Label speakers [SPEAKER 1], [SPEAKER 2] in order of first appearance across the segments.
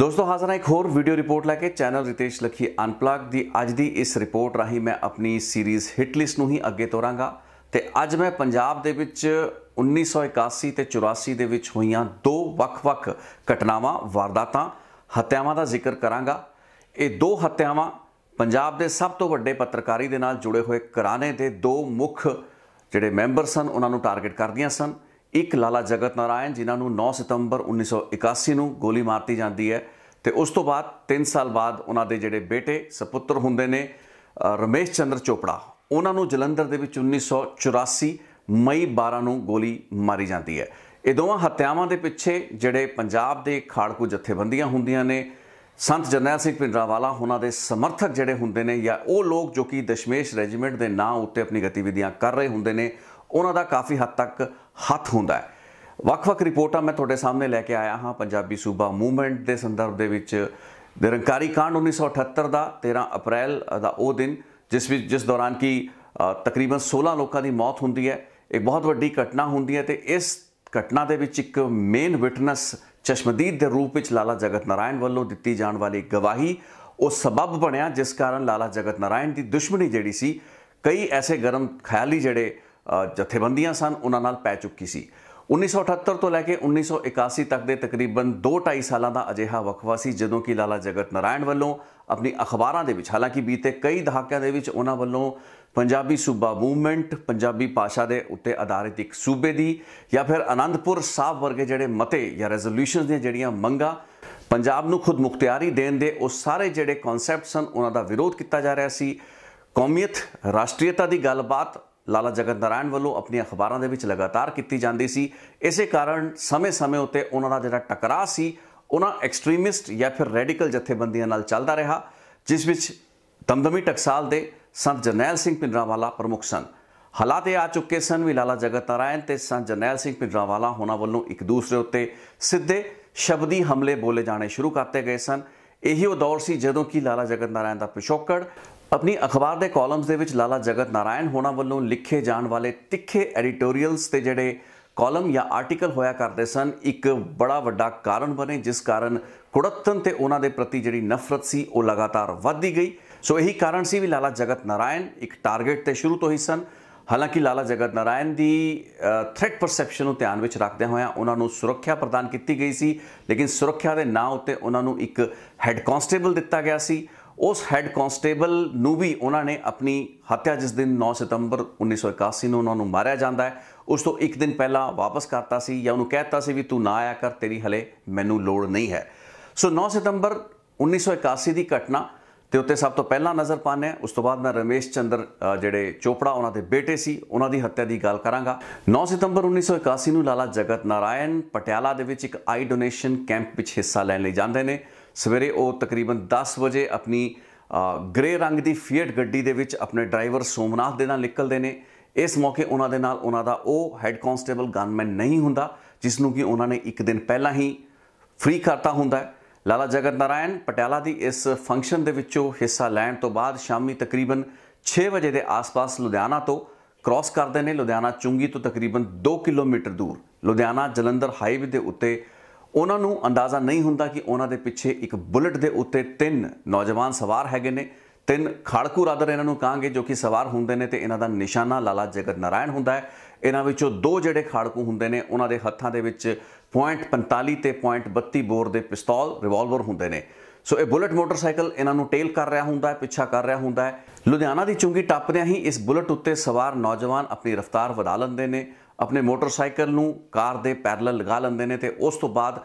[SPEAKER 1] ਦੋਸਤੋ ਹਾਜ਼ਰ ਹਾਂ ਇੱਕ ਹੋਰ ਵੀਡੀਓ ਰਿਪੋਰਟ ਲੈ ਕੇ ਚੈਨਲ ਰਿਤੇਸ਼ ਲਖੀ ਅਨਪਲੱਗ ਦੀ ਅੱਜ ਦੀ ਇਸ ਰਿਪੋਰਟ ਰਾਹੀਂ ਮੈਂ ਆਪਣੀ ਸੀਰੀਜ਼ ਹਿਟ ਲਿਸਟ ਨੂੰ ਹੀ ਅੱਗੇ ਤੋਰਾਂਗਾ ਤੇ ਅੱਜ ਮੈਂ ਪੰਜਾਬ ਦੇ ਵਿੱਚ 1981 ਤੇ 84 ਦੇ ਵਿੱਚ ਹੋਈਆਂ ਦੋ ਵੱਖ-ਵੱਖ ਘਟਨਾਵਾਂ ਵਾਰਦਾਤਾਂ ਹੱਤਿਆਵਾਂ ਦਾ ਜ਼ਿਕਰ ਕਰਾਂਗਾ ਇਹ ਦੋ ਹੱਤਿਆਵਾਂ ਪੰਜਾਬ ਦੇ ਸਭ ਤੋਂ ਵੱਡੇ ਪੱਤਰਕਾਰੀ ਦੇ ਨਾਲ ਜੁੜੇ ਹੋਏ ਘਰਾਣੇ ਦੇ ਦੋ ਮੁੱਖ ਜਿਹੜੇ ਮੈਂਬਰ ਸਨ ਉਹਨਾਂ ਨੂੰ ਟਾਰਗੇਟ ਕਰਦੀਆਂ ਸਨ ਇੱਕ ਲਾਲਾ ਜਗਤ ਨਾਰਾਇਣ ਜਿਨ੍ਹਾਂ ਨੂੰ 9 ਸਤੰਬਰ 1981 ਨੂੰ ਗੋਲੀ ਮਾਰਤੀ ਜਾਂਦੀ ਹੈ ਤੇ ਉਸ ਤੋਂ ਬਾਅਦ 3 ਸਾਲ ਬਾਅਦ ਉਹਨਾਂ ਦੇ ਜਿਹੜੇ ਬੇਟੇ ਸਪੁੱਤਰ ਹੁੰਦੇ ਨੇ ਰਮੇਸ਼ ਚੰਦਰ ਚੋਪੜਾ ਉਹਨਾਂ ਨੂੰ ਜਲੰਧਰ ਦੇ ਵਿੱਚ 1984 ਮਈ 12 ਨੂੰ ਗੋਲੀ ਮਾਰੀ ਜਾਂਦੀ ਹੈ ਇਹ ਦੋਵਾਂ ਹੱਤਿਆਵਾਂ ਦੇ ਪਿੱਛੇ ਜਿਹੜੇ ਪੰਜਾਬ ਦੇ ਖਾੜਕੂ ਜਥੇਬੰਦੀਆਂ ਹੁੰਦੀਆਂ ਨੇ ਸੰਤ ਜਰਨੈਲ ਸਿੰਘ ਪਿੰਡਰਾਵਾਲਾ ਉਹਨਾਂ ਦੇ ਸਮਰਥਕ ਜਿਹੜੇ ਹੁੰਦੇ ਨੇ ਜਾਂ ਉਹ ਲੋਕ ਜੋ ਕਿ ਦਸ਼ਮੇਸ਼ ਰੈਜੀਮੈਂਟ ਦੇ ਨਾਂ ਉੱਤੇ ਆਪਣੀ ਗਤੀਵਿਧੀਆਂ ਕਰ ਰਹੇ ਹੁੰਦੇ ਨੇ ਉਹਨਾਂ ਦਾ ਕਾਫੀ ਹੱਦ ਤੱਕ ਹੱਥ ਹੁੰਦਾ ਹੈ ਵੱਖ-ਵੱਖ ਰਿਪੋਰਟਾਂ ਮੈਂ ਤੁਹਾਡੇ ਸਾਹਮਣੇ ਲੈ ਕੇ ਆਇਆ ਹਾਂ ਪੰਜਾਬੀ ਸੂਬਾ ਮੂਵਮੈਂਟ ਦੇ ਸੰਦਰਭ ਦੇ ਵਿੱਚ ਨਿਰੰਕਾਰੀ ਕਾਂਡ 1978 ਦਾ 13 ਅਪ੍ਰੈਲ ਦਾ ਉਹ ਦਿਨ ਜਿਸ ਵਿੱਚ ਜਿਸ ਦੌਰਾਨ ਕੀ ਤਕਰੀਬਨ 16 ਲੋਕਾਂ ਦੀ ਮੌਤ ਹੁੰਦੀ ਹੈ ਇੱਕ ਬਹੁਤ ਵੱਡੀ ਘਟਨਾ ਹੁੰਦੀ ਹੈ ਤੇ ਇਸ ਘਟਨਾ ਦੇ ਵਿੱਚ ਇੱਕ ਮੇਨ ਵਿਟਨੈਸ ਚਸ਼ਮਦੀਦ ਦੇ ਰੂਪ ਵਿੱਚ ਲਾਲਾ ਜਗਤ ਨਾਰਾਇਣ ਵੱਲੋਂ ਦਿੱਤੀ ਜਾਣ ਵਾਲੀ ਗਵਾਹੀ ਉਹ ਸਬਬ ਬਣਿਆ ਜਿਸ ਕਾਰਨ ਲਾਲਾ ਜਗਤ ਨਾਰਾਇਣ ਦੀ ਦੁਸ਼ਮਣੀ ਜਿਹੜੀ ਸੀ ਕਈ ਐਸੇ ਗਰਮ ਖਿਆਲੀ ਜਿਹੜੇ ਜਥੇਬੰਦੀਆਂ ਸਨ ਉਹਨਾਂ ਨਾਲ ਪੈ ਚੁੱਕੀ ਸੀ 1978 ਤੋਂ ਲੈ ਕੇ 1981 ਤੱਕ ਦੇ ਤਕਰੀਬਨ 2.5 ਸਾਲਾਂ ਦਾ ਅਜਿਹਾ ਵਕਫਾ ਸੀ ਜਦੋਂ ਕਿ ਲਾਲਾ ਜਗਤ ਨਾਰਾਇਣ ਵੱਲੋਂ ਆਪਣੀ ਅਖਬਾਰਾਂ ਦੇ ਵਿੱਚ ਹਾਲਾਂਕਿ ਬੀਤੇ ਕਈ ਦਹਾਕਿਆਂ ਦੇ ਵਿੱਚ ਉਹਨਾਂ ਵੱਲੋਂ ਪੰਜਾਬੀ ਸੂਬਾ ਮੂਵਮੈਂਟ ਪੰਜਾਬੀ ਭਾਸ਼ਾ ਦੇ ਉੱਤੇ ਆਧਾਰਿਤ ਇੱਕ ਸੂਬੇ ਦੀ ਜਾਂ ਫਿਰ ਆਨੰਦਪੁਰ ਸਾਹਿਬ ਵਰਗੇ ਜਿਹੜੇ ਮਤੇ ਜਾਂ ਰੈਜ਼ੋਲੂਸ਼ਨਸ ਦੀਆਂ ਜਿਹੜੀਆਂ ਮੰਗਾਂ ਪੰਜਾਬ ਨੂੰ ਖੁਦ ਮੁਖਤਿਆਰੀ ਦੇਣ ਦੇ ਉਹ ਸਾਰੇ ਜਿਹੜੇ ਕਨਸੈਪਟਸ ਸਨ ਉਹਨਾਂ ਦਾ ਵਿਰੋਧ ਕੀਤਾ ਜਾ ਰਿਹਾ ਸੀ ਕੌਮੀਅਤ ਰਾਸ਼ਟਰੀਅਤਾ ਦੀ ਗੱਲਬਾਤ ਲਾਲਾ ਜਗਤ ਨਾਰਾਇਣ ਵੱਲੋਂ ਆਪਣੀਆਂ ਅਖਬਾਰਾਂ ਦੇ ਵਿੱਚ ਲਗਾਤਾਰ ਕੀਤੀ ਜਾਂਦੀ ਸੀ ਇਸੇ ਕਾਰਨ ਸਮੇਂ-ਸਮੇਂ ਉੱਤੇ ਉਹਨਾਂ ਦਾ ਜਿਹੜਾ ਟਕਰਾਅ ਸੀ ਉਹਨਾਂ ਐਕਸਟ੍ਰੀਮਿਸਟ ਜਾਂ ਫਿਰ ਰੈਡੀਕਲ ਜਥੇਬੰਦੀਆਂ ਨਾਲ ਚੱਲਦਾ ਰਿਹਾ ਜਿਸ ਵਿੱਚ ਦਮਦਮੀ ਟਕਸਾਲ ਦੇ ਸੰਤ ਜਰਨੈਲ ਸਿੰਘ ਪਿੰਡਰਾਵਾਲਾ ਪ੍ਰਮੁੱਖ ਸਨ ਹਾਲਾਤ ਇਹ ਆ ਚੁੱਕੇ ਸਨ ਵੀ ਲਾਲਾ ਜਗਤ ਨਾਰਾਇਣ ਤੇ ਸੰਤ ਜਰਨੈਲ ਸਿੰਘ ਪਿੰਡਰਾਵਾਲਾ ਹੋਣਾ ਵੱਲੋਂ ਇੱਕ ਦੂਸਰੇ ਉੱਤੇ ਸਿੱਧੇ ਸ਼ਬਦੀ ਹਮਲੇ ਬੋਲੇ ਜਾਣੇ ਸ਼ੁਰੂ ਕਰਤੇ ਗਏ ਸਨ ਇਹੀ ਉਹ ਦੌਰ ਸੀ ਜਦੋਂ ਕਿ ਲਾਲਾ ਜਗਤ ਨਾਰਾਇਣ ਦਾ ਪਿਸ਼ੋਕੜ ਆਪਣੀ ਅਖਬਾਰ ਦੇ ਕਾਲਮਸ ਦੇ ਵਿੱਚ ਲਾਲਾ ਜਗਤ ਨਾਰਾਇਣ ਹੋਣਾ ਵੱਲੋਂ ਲਿਖੇ ਜਾਣ ਵਾਲੇ ਤਿੱਖੇ ਐਡੀਟੋਰੀਅਲਸ ਤੇ ਜਿਹੜੇ ਕਾਲਮ ਜਾਂ ਆਰਟੀਕਲ ਹੋਇਆ ਕਰਦੇ ਸਨ ਇੱਕ ਬੜਾ ਵੱਡਾ ਕਾਰਨ ਬਣੇ ਜਿਸ ਕਾਰਨ ਕੁੜੱਤਨ ਤੇ ਉਹਨਾਂ ਦੇ ਪ੍ਰਤੀ ਜਿਹੜੀ ਨਫ਼ਰਤ ਸੀ ਉਹ ਲਗਾਤਾਰ ਵਧਦੀ ਗਈ ਸੋ ਇਹੀ ਕਾਰਨ ਸੀ ਵੀ ਲਾਲਾ ਜਗਤ ਨਾਰਾਇਣ ਇੱਕ ਟਾਰਗੇਟ ਤੇ ਸ਼ੁਰੂ ਤੋਂ ਹੀ ਸਨ ਹਾਲਾਂਕਿ ਲਾਲਾ ਜਗਤ ਨਾਰਾਇਣ ਦੀ ਥ੍ਰੈਟ ਪਰਸੈਪਸ਼ਨ ਨੂੰ ਧਿਆਨ ਵਿੱਚ ਰੱਖਦੇ ਹੋਇਆ ਉਹਨਾਂ ਨੂੰ ਸੁਰੱਖਿਆ ਪ੍ਰਦਾਨ ਕੀਤੀ ਗਈ ਸੀ ਲੇਕਿਨ ਸੁਰੱਖਿਆ ਦੇ ਨਾਂ ਉੱਤੇ ਉਹਨਾਂ ਨੂੰ ਇੱਕ ਹੈੱਡ ਕਨਸਟੇਬਲ ਦਿੱਤਾ ਗਿਆ ਸੀ ਉਸ ਹੈੱਡ ਕਨਸਟੇਬਲ ਨੂੰ ਵੀ ਉਹਨਾਂ ਨੇ ਆਪਣੀ ਹੱਤਿਆ ਜਿਸ ਦਿਨ 9 ਸਤੰਬਰ 1981 ਨੂੰ ਉਹਨਾਂ ਨੂੰ ਮਾਰਿਆ ਜਾਂਦਾ ਹੈ ਉਸ ਤੋਂ ਇੱਕ ਦਿਨ ਪਹਿਲਾਂ ਵਾਪਸ ਕਰਤਾ ਸੀ ਜਾਂ ਉਹਨੂੰ ਕਹਿਤਾ ਸੀ ਵੀ ਤੂੰ ਨਾ ਆਇਆ ਕਰ ਤੇਰੀ ਹਲੇ ਮੈਨੂੰ ਲੋੜ ਨਹੀਂ ਹੈ ਸੋ 9 ਸਤੰਬਰ 1981 ਦੀ ਘਟਨਾ ਤੇ ਉੱਤੇ ਸਭ ਤੋਂ ਪਹਿਲਾਂ ਨਜ਼ਰ ਪਾਣੇ ਉਸ ਤੋਂ ਬਾਅਦ ਮੈਂ ਰਮੇਸ਼ ਚੰਦਰ ਜਿਹੜੇ ਚੋਪੜਾ ਉਹਨਾਂ ਦੇ ਬੇਟੇ ਸੀ ਉਹਨਾਂ ਦੀ ਹੱਤਿਆ ਦੀ ਗੱਲ ਕਰਾਂਗਾ 9 ਸਤੰਬਰ 1981 ਨੂੰ ਲਾਲਾ ਜਗਤ ਨਾਰਾਇਣ ਪਟਿਆਲਾ ਦੇ ਵਿੱਚ ਇੱਕ ਆਈ ਡੋਨੇਸ਼ਨ ਕੈਂਪ ਵਿੱਚ ਹਿੱਸਾ ਲੈਣ ਲਈ ਜਾਂਦੇ ਨੇ ਸਵੇਰੇ ਉਹ ਤਕਰੀਬਨ 10 ਵਜੇ ਆਪਣੀ ਗ੍ਰੇ ਰੰਗ ਦੀ ਫੀਅਟ ਗੱਡੀ ਦੇ ਵਿੱਚ ਆਪਣੇ ਡਰਾਈਵਰ ਸੋਮਨਾਥ ਦੇ ਨਾਲ ਨਿਕਲਦੇ ਨੇ ਇਸ ਮੌਕੇ ਉਹਨਾਂ ਦੇ ਨਾਲ ਉਹਨਾਂ ਦਾ ਉਹ ਹੈੱਡ ਕਨਸਟੇਬਲ ਗਨਮੈਨ ਨਹੀਂ ਹੁੰਦਾ ਜਿਸ ਨੂੰ ਕਿ ਉਹਨਾਂ ਨੇ ਇੱਕ ਦਿਨ ਪਹਿਲਾਂ ਹੀ ਫ੍ਰੀ ਕਰਤਾ ਹੁੰਦਾ ਲਾਲਾ ਜਗਤ ਨਾਰਾਇਣ ਪਟਿਆਲਾ ਦੀ ਇਸ ਫੰਕਸ਼ਨ ਦੇ ਵਿੱਚੋਂ ਹਿੱਸਾ ਲੈਣ ਤੋਂ ਬਾਅਦ ਸ਼ਾਮੀ ਤਕਰੀਬਨ 6 ਵਜੇ ਦੇ ਆਸ-ਪਾਸ ਲੁਧਿਆਣਾ ਤੋਂ ਕ੍ਰਾਸ ਕਰਦੇ ਨੇ ਲੁਧਿਆਣਾ ਚੁੰਗੀ ਤੋਂ ਤਕਰੀਬਨ 2 ਕਿਲੋਮੀਟਰ ਦੂਰ ਲੁਧਿਆਣਾ ਜਲੰਧਰ ਹਾਈਵੇ ਦੇ ਉੱਤੇ ਉਹਨਾਂ ਨੂੰ ਅੰਦਾਜ਼ਾ ਨਹੀਂ ਹੁੰਦਾ ਕਿ ਉਹਨਾਂ ਦੇ ਪਿੱਛੇ ਇੱਕ ਬੁਲਟ ਦੇ ਉੱਤੇ ਤਿੰਨ ਨੌਜਵਾਨ ਸਵਾਰ ਹੈਗੇ ਨੇ ਤਿੰਨ ਖੜਕੂ ਰਾਦਰ ਇਹਨਾਂ ਨੂੰ ਕਹਾਂਗੇ ਜੋ ਕਿ ਸਵਾਰ ਹੁੰਦੇ ਨੇ ਤੇ ਇਹਨਾਂ ਦਾ ਨਿਸ਼ਾਨਾ ਲਾਲਾ ਜਗਤ ਨਾਰਾਇਣ ਹੁੰਦਾ ਹੈ ਇਹਨਾਂ ਵਿੱਚੋਂ ਦੋ ਜਿਹੜੇ ਖੜਕੂ ਹੁੰਦੇ ਨੇ ਉਹਨਾਂ ਦੇ ਹੱਥਾਂ ਦੇ ਵਿੱਚ .45 ਤੇ .32 ਬੋਰ ਦੇ ਪਿਸਤੌਲ ਰਿਵਾਲਵਰ ਹੁੰਦੇ ਨੇ ਸੋ ਇਹ ਬੁਲਟ ਮੋਟਰਸਾਈਕਲ ਇਹਨਾਂ ਨੂੰ ਟੇਲ ਕਰ ਰਿਹਾ ਹੁੰਦਾ ਹੈ ਪਿੱਛਾ ਕਰ ਰਿਹਾ ਹੁੰਦਾ ਹੈ ਲੁਧਿਆਣਾ ਦੀ ਚੁੰਗੀ ਟੱਪਦਿਆਂ ਹੀ ਇਸ ਬੁਲਟ ਉੱਤੇ ਸਵਾਰ ਨੌਜਵਾਨ ਆਪਣੀ ਰਫ਼ਤਾਰ ਵਧਾ ਲੈਂਦੇ ਨੇ ਆਪਣੇ ਮੋਟਰਸਾਈਕਲ ਨੂੰ ਕਾਰ ਦੇ ਪੈਰਲਲ ਲਗਾ ਲੈਂਦੇ ਨੇ ਤੇ ਉਸ ਤੋਂ ਬਾਅਦ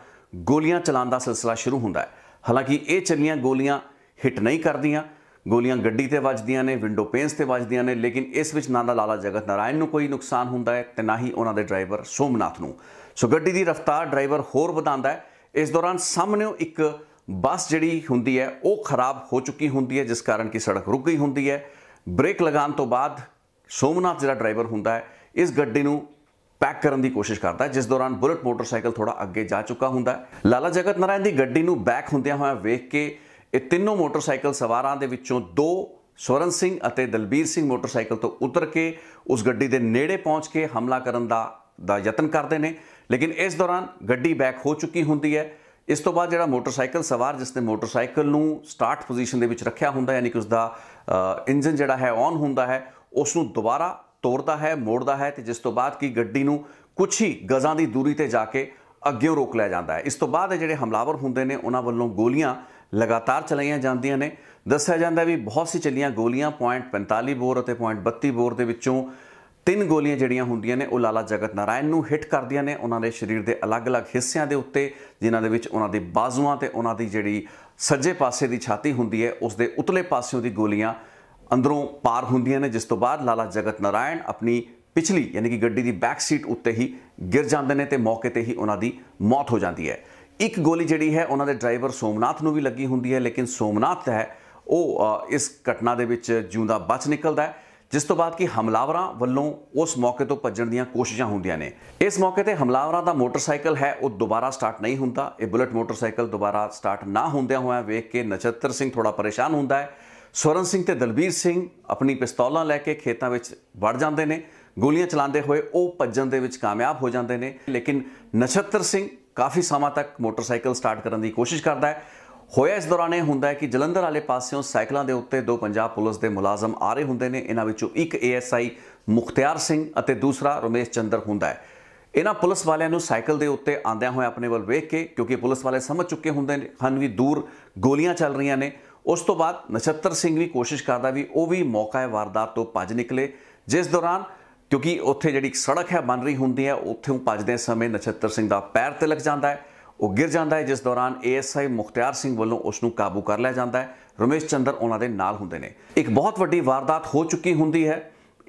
[SPEAKER 1] ਗੋਲੀਆਂ ਚਲਾਉਣ ਦਾ ਸਿਲਸਿਲਾ ਸ਼ੁਰੂ ਹੁੰਦਾ ਹੈ ਹਾਲਾਂਕਿ ਇਹ ਚੱਲੀਆਂ ਗੋਲੀਆਂ ਹਿੱਟ ਨਹੀਂ ਕਰਦੀਆਂ ਗੋਲੀਆਂ ਗੱਡੀ ਤੇ ਵੱਜਦੀਆਂ ਨੇ ਵਿੰਡੋ ਪੇਨਸ ਤੇ ਵੱਜਦੀਆਂ ਨੇ ਲੇਕਿਨ ਇਸ ਵਿੱਚ ਨਾ ਦਾ ਲਾਲਾ ਜਗਤ ਨਾਰਾਇਣ ਨੂੰ ਕੋਈ ਨੁਕਸਾਨ ਹੁੰਦਾ ਹੈ ਤੇ ਨਾ ਹੀ ਉਹਨਾਂ ਦੇ ਡਰਾਈਵਰ ਸੋਮਨਾਥ ਨੂੰ ਸੋ ਗੱਡੀ ਦੀ ਰਫ਼ਤਾਰ ਡਰਾਈਵਰ ਹੋਰ ਵਧਾਉਂਦਾ ਹੈ ਇਸ ਦੌਰਾਨ ਸਾਹਮਣੇ ਇੱਕ ਬੱਸ ਜਿਹੜੀ ਹੁੰਦੀ ਹੈ ਉਹ ਖਰਾਬ ਹੋ ਚੁੱਕੀ ਹੁੰਦੀ ਹੈ ਜਿਸ ਕਾਰਨ ਕਿ ਸੜਕ ਰੁਕ ਗਈ ਹੁੰਦੀ ਹੈ ਬ੍ਰੇਕ ਲਗਾਉਣ ਤੋਂ ਬਾਅਦ ਸੋਮਨਾਥ ਜਿਹੜਾ ਡਰਾਈਵਰ ਹੁੰਦਾ ਹੈ ਇਸ ਗੱਡੀ ਨੂੰ ਪੈਕ ਕਰਨ ਦੀ ਕੋਸ਼ਿਸ਼ ਕਰਦਾ ਜਿਸ ਦੌਰਾਨ ਬੁਲਟ ਮੋਟਰਸਾਈਕਲ ਥੋੜਾ ਅੱਗੇ ਜਾ ਚੁੱਕਾ ਹੁੰਦਾ ਲਾਲਾ ਜਗਤ ਨਾਰਾਇਣ ਦੀ ਗੱਡੀ ਨੂੰ ਬੈਕ ਹੁੰਦਿਆਂ ਹੋਇਆਂ ਵੇਖ ਕੇ ਇਹ ਤਿੰਨੋਂ ਮੋਟਰਸਾਈਕਲ ਸਵਾਰਾਂ ਦੇ ਵਿੱਚੋਂ ਦੋ ਸਵਰਨ ਸਿੰਘ ਅਤੇ ਦਲਬੀਰ ਸਿੰਘ ਮੋਟਰਸਾਈਕਲ ਤੋਂ ਉਤਰ ਕੇ ਉਸ ਗੱਡੀ ਦੇ ਨੇੜੇ ਪਹੁੰਚ ਕੇ ਹਮਲਾ ਕਰਨ ਦਾ ਦਾ ਯਤਨ ਕਰਦੇ ਨੇ ਲੇਕਿਨ ਇਸ ਦੌਰਾਨ ਗੱਡੀ ਬੈਕ ਹੋ ਚੁੱਕੀ ਹੁੰਦੀ ਹੈ ਇਸ ਤੋਂ ਬਾਅਦ ਜਿਹੜਾ ਮੋਟਰਸਾਈਕਲ ਸਵਾਰ ਜਿਸ ਨੇ ਮੋਟਰਸਾਈਕਲ ਨੂੰ ਸਟਾਰਟ ਪੋਜੀਸ਼ਨ ਦੇ ਵਿੱਚ ਰੱਖਿਆ ਹੁੰਦਾ ਯਾਨੀ ਕਿ ਉਸ ਦਾ ਇੰਜਨ ਜਿਹੜਾ ਹੈ ਔਨ ਹੁੰਦਾ ਹੈ ਉਸ ਨੂੰ ਦੁਬਾਰਾ ਤੋੜਦਾ ਹੈ ਮੋੜਦਾ ਹੈ ਤੇ ਜਿਸ ਤੋਂ ਬਾਅਦ ਕੀ ਗੱਡੀ ਨੂੰ ਕੁਝ ਹੀ ਗਜ਼ਾਂ ਦੀ ਦੂਰੀ ਤੇ ਜਾ ਕੇ ਅੱਗੇ ਰੋਕ ਲਿਆ ਜਾਂਦਾ ਹੈ ਇਸ ਤੋਂ ਬਾਅਦ ਜਿਹੜੇ ਹਮਲਾਵਰ ਹੁੰਦੇ ਨੇ ਉਹਨਾਂ ਵੱਲੋਂ ਗੋਲੀਆਂ ਲਗਾਤਾਰ ਚਲਾਈਆਂ ਜਾਂਦੀਆਂ ਨੇ ਦੱਸਿਆ ਜਾਂਦਾ ਵੀ ਬਹੁਤ ਸੀ ਚੱਲੀਆਂ ਗੋਲੀਆਂ .45 ਬੋਰ ਅਤੇ .32 ਬੋਰ ਦੇ ਵਿੱਚੋਂ ਤਿੰਨ ਗੋਲੀਆਂ ਜਿਹੜੀਆਂ ਹੁੰਦੀਆਂ ਨੇ ਉਹ ਲਾਲਾ ਜਗਤ ਨਾਰਾਇਣ ਨੂੰ ਹਿੱਟ ਕਰਦੀਆਂ ਨੇ ਉਹਨਾਂ ਦੇ ਸਰੀਰ ਦੇ ਅਲੱਗ-ਅਲੱਗ ਹਿੱਸਿਆਂ ਦੇ ਉੱਤੇ ਜਿਨ੍ਹਾਂ ਦੇ ਵਿੱਚ ਉਹਨਾਂ ਦੇ ਬਾਜ਼ੂਆਂ ਤੇ ਉਹਨਾਂ ਦੀ ਜਿਹੜੀ ਸੱਜੇ ਪਾਸੇ ਦੀ ਛਾਤੀ ਹੁੰਦੀ ਹੈ ਉਸ ਦੇ ਉਤਲੇ ਪਾਸਿਓਂ ਦੀ ਗੋਲੀਆਂ ਅੰਦਰੋਂ ਪਾਰ ਹੁੰਦੀਆਂ ਨੇ ਜਿਸ ਤੋਂ ਬਾਅਦ ਲਾਲਾ ਜਗਤ ਨਾਰਾਇਣ ਆਪਣੀ ਪਿਛਲੀ ਯਾਨੀ ਕਿ ਗੱਡੀ ਦੀ ਬੈਕ ਸੀਟ ਉੱਤੇ ਹੀ ਗਿਰ ਜਾਂਦੇ ਨੇ ਤੇ ਮੌਕੇ ਤੇ ਹੀ ਉਹਨਾਂ ਦੀ ਮੌਤ ਹੋ ਜਾਂਦੀ ਹੈ ਇੱਕ ਗੋਲੀ ਜਿਹੜੀ ਹੈ ਉਹਨਾਂ ਦੇ ਡਰਾਈਵਰ ਸੋਮਨਾਥ ਨੂੰ ਵੀ ਲੱਗੀ ਹੁੰਦੀ ਹੈ ਲੇਕਿਨ ਸੋਮਨਾਥ ਹੈ ਉਹ ਇਸ ਘਟਨਾ ਦੇ ਵਿੱਚ ਜਿਉਂਦਾ ਬਚ ਨਿਕਲਦਾ ਹੈ ਜਿਸ ਤੋਂ ਬਾਅਦ ਕਿ ਹਮਲਾਵਰਾਂ ਵੱਲੋਂ ਉਸ ਮੌਕੇ ਤੋਂ ਭੱਜਣ ਦੀਆਂ ਕੋਸ਼ਿਸ਼ਾਂ ਹੁੰਦੀਆਂ ਨੇ ਇਸ ਮੌਕੇ ਤੇ ਹਮਲਾਵਰਾਂ ਦਾ ਮੋਟਰਸਾਈਕਲ ਹੈ ਉਹ ਦੁਬਾਰਾ ਸਟਾਰਟ ਨਹੀਂ ਹੁੰਦਾ ਇਹ ਬੁਲਟ ਮੋਟਰਸਾਈਕਲ ਦੁਬਾਰਾ ਸਟਾਰਟ ਨਾ ਹੁੰਦਿਆਂ ਹੋਇਆ ਵੇਖ ਕੇ ਨਛੱਤਰ ਸਿੰਘ ਥੋੜਾ ਪਰੇਸ਼ਾਨ ਹੁੰਦਾ ਹੈ ਸਵਰਨ ਸਿੰਘ ਤੇ ਦਲਬੀਰ ਸਿੰਘ ਆਪਣੀ ਪਿਸਤੌਲਾਂ ਲੈ ਕੇ ਖੇਤਾਂ ਵਿੱਚ ਵੜ ਜਾਂਦੇ ਨੇ ਗੋਲੀਆਂ ਚਲਾਉਂਦੇ ਹੋਏ ਉਹ ਭੱਜਣ ਦੇ ਵਿੱਚ ਕਾਮਯਾਬ ਹੋ ਜਾਂਦੇ ਨੇ ਲੇਕਿਨ ਨਛੱਤਰ ਸਿੰਘ ਕਾਫੀ ਸਮਾਂ ਤੱਕ ਮੋਟਰਸਾਈਕਲ ਸਟਾਰਟ ਕਰਨ ਦੀ ਕੋਸ਼ਿਸ਼ ਕਰਦਾ ਹੈ ਹੋਇਆ ਇਸ ਦੌਰਾਨੇ ਹੁੰਦਾ ਹੈ ਕਿ ਜਲੰਧਰ ਵਾਲੇ ਪਾਸਿਓਂ ਸਾਈਕਲਾਂ ਦੇ ਉੱਤੇ ਦੋ ਪੰਜਾਬ ਪੁਲਿਸ ਦੇ ਮੁਲਾਜ਼ਮ ਆ ਰਹੇ ਹੁੰਦੇ ਨੇ ਇਹਨਾਂ ਵਿੱਚੋਂ ਇੱਕ ਏਐਸਆਈ ਮੁਖਤਿਆਰ ਸਿੰਘ ਅਤੇ ਦੂਸਰਾ ਰਮੇਸ਼ ਚੰਦਰ ਹੁੰਦਾ ਹੈ ਇਹਨਾਂ ਪੁਲਿਸ ਵਾਲਿਆਂ ਨੂੰ ਸਾਈਕਲ ਦੇ ਉੱਤੇ ਆਂਦਿਆਂ ਹੋਏ ਆਪਣੇ ਵੱਲ ਵੇਖ ਕੇ ਕਿਉਂਕਿ ਪੁਲਿਸ ਵਾਲੇ ਸਮਝ ਚੁੱਕੇ ਹੁੰਦੇ ਨੇ ਹਨ ਵੀ ਦੂਰ ਗੋਲੀਆਂ ਚੱਲ ਰਹੀਆਂ ਨੇ ਉਸ ਤੋਂ ਬਾਅਦ ਨਛੱਤਰ ਸਿੰਘ ਵੀ ਕੋਸ਼ਿਸ਼ ਕਰਦਾ ਵੀ ਉਹ ਵੀ ਮੌਕਾ ਵਾਰਦਾਤ ਤੋਂ ਭੱਜ ਨਿਕਲੇ ਜਿਸ ਦੌਰਾਨ ਕਿਉਂਕਿ ਉੱਥੇ ਜਿਹੜੀ ਸੜਕ ਹੈ ਬਣ ਰਹੀ ਹੁੰਦੀ ਹੈ ਉੱਥੋਂ ਭੱਜਦੇ ਸਮੇਂ ਨਛੱਤਰ ਸਿੰਘ ਦਾ ਪੈਰ ਤਿਲਕ ਜਾਂਦਾ ਹੈ ਉਹ ਗਿਰ ਜਾਂਦਾ ਹੈ ਜਿਸ ਦੌਰਾਨ ਏਐਸਆਈ ਮੁਖਤਿਆਰ ਸਿੰਘ ਵੱਲੋਂ ਉਸ ਨੂੰ ਕਾਬੂ ਕਰ ਲਿਆ ਜਾਂਦਾ ਹੈ ਰਮੇਸ਼ ਚੰਦਰ ਉਹਨਾਂ ਦੇ ਨਾਲ ਹੁੰਦੇ ਨੇ ਇੱਕ ਬਹੁਤ ਵੱਡੀ ਵਾਰਦਾਤ ਹੋ ਚੁੱਕੀ ਹੁੰਦੀ ਹੈ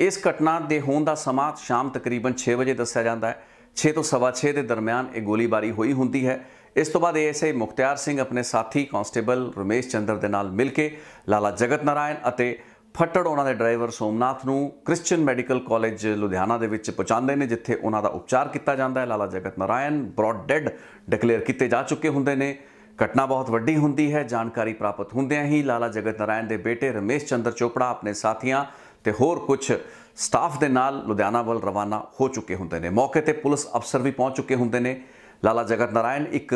[SPEAKER 1] ਇਸ ਘਟਨਾ ਦੇ ਹੋਣ ਦਾ ਸਮਾਂ ਸ਼ਾਮ ਤਕਰੀਬਨ 6 ਵਜੇ ਦੱਸਿਆ ਜਾਂਦਾ ਹੈ 6 ਤੋਂ ਸਵਾ 6 ਦੇ ਦਰਮਿਆਨ ਇਹ ਗੋਲੀਬਾਰੀ ਹੋਈ ਹੁੰਦੀ ਹੈ ਇਸ ਤੋਂ ਬਾਅਦ ਏਐਸਆਈ ਮੁਖਤਿਆਰ ਸਿੰਘ ਆਪਣੇ ਸਾਥੀ ਕਾਂਸਟੇਬਲ ਰਮੇਸ਼ ਚੰਦਰ ਦੇ ਨਾਲ ਮਿਲ ਕੇ ਲਾਲਾ ਜਗਤ ਨਾਰਾਇਣ ਅਤੇ ਫੱਟੜ ਉਹਨਾਂ ਦੇ ਡਰਾਈਵਰ ਸੋਮਨਾਥ ਨੂੰ ਕ੍ਰਿਸਚੀਅਨ ਮੈਡੀਕਲ ਕਾਲਜ ਲੁਧਿਆਣਾ ਦੇ ਵਿੱਚ ਪਹੁੰਚਾਉਂਦੇ ਨੇ ਜਿੱਥੇ ਉਹਨਾਂ ਦਾ ਉਪਚਾਰ ਕੀਤਾ ਜਾਂਦਾ ਹੈ ਲਾਲਾ Jagat Narayan brought dead declare ਕੀਤੇ ਜਾ ਚੁੱਕੇ ਹੁੰਦੇ ਨੇ ਘਟਨਾ ਬਹੁਤ ਵੱਡੀ ਹੁੰਦੀ ਹੈ ਜਾਣਕਾਰੀ ਪ੍ਰਾਪਤ ਹੁੰਦਿਆਂ ਹੀ ਲਾਲਾ ਜਗਤ ਨਾਰਾਇਣ ਦੇ ਬੇਟੇ ਰਮੇਸ਼ ਚੰਦਰ ਚੋਪੜਾ ਆਪਣੇ ਸਾਥੀਆਂ ਤੇ ਹੋਰ ਕੁਝ ਸਟਾਫ ਦੇ ਨਾਲ ਲੁਧਿਆਣਾ ਵੱਲ ਰਵਾਨਾ ਹੋ ਚੁੱਕੇ ਹੁੰਦੇ ਨੇ ਮੌਕੇ ਤੇ ਪੁਲਿਸ ਅਫਸਰ ਵੀ ਪਹੁੰਚ ਚੁੱਕੇ ਹੁੰਦੇ ਨੇ ਲਾਲਾ ਜਗਤ ਨਾਰਾਇਣ ਇੱਕ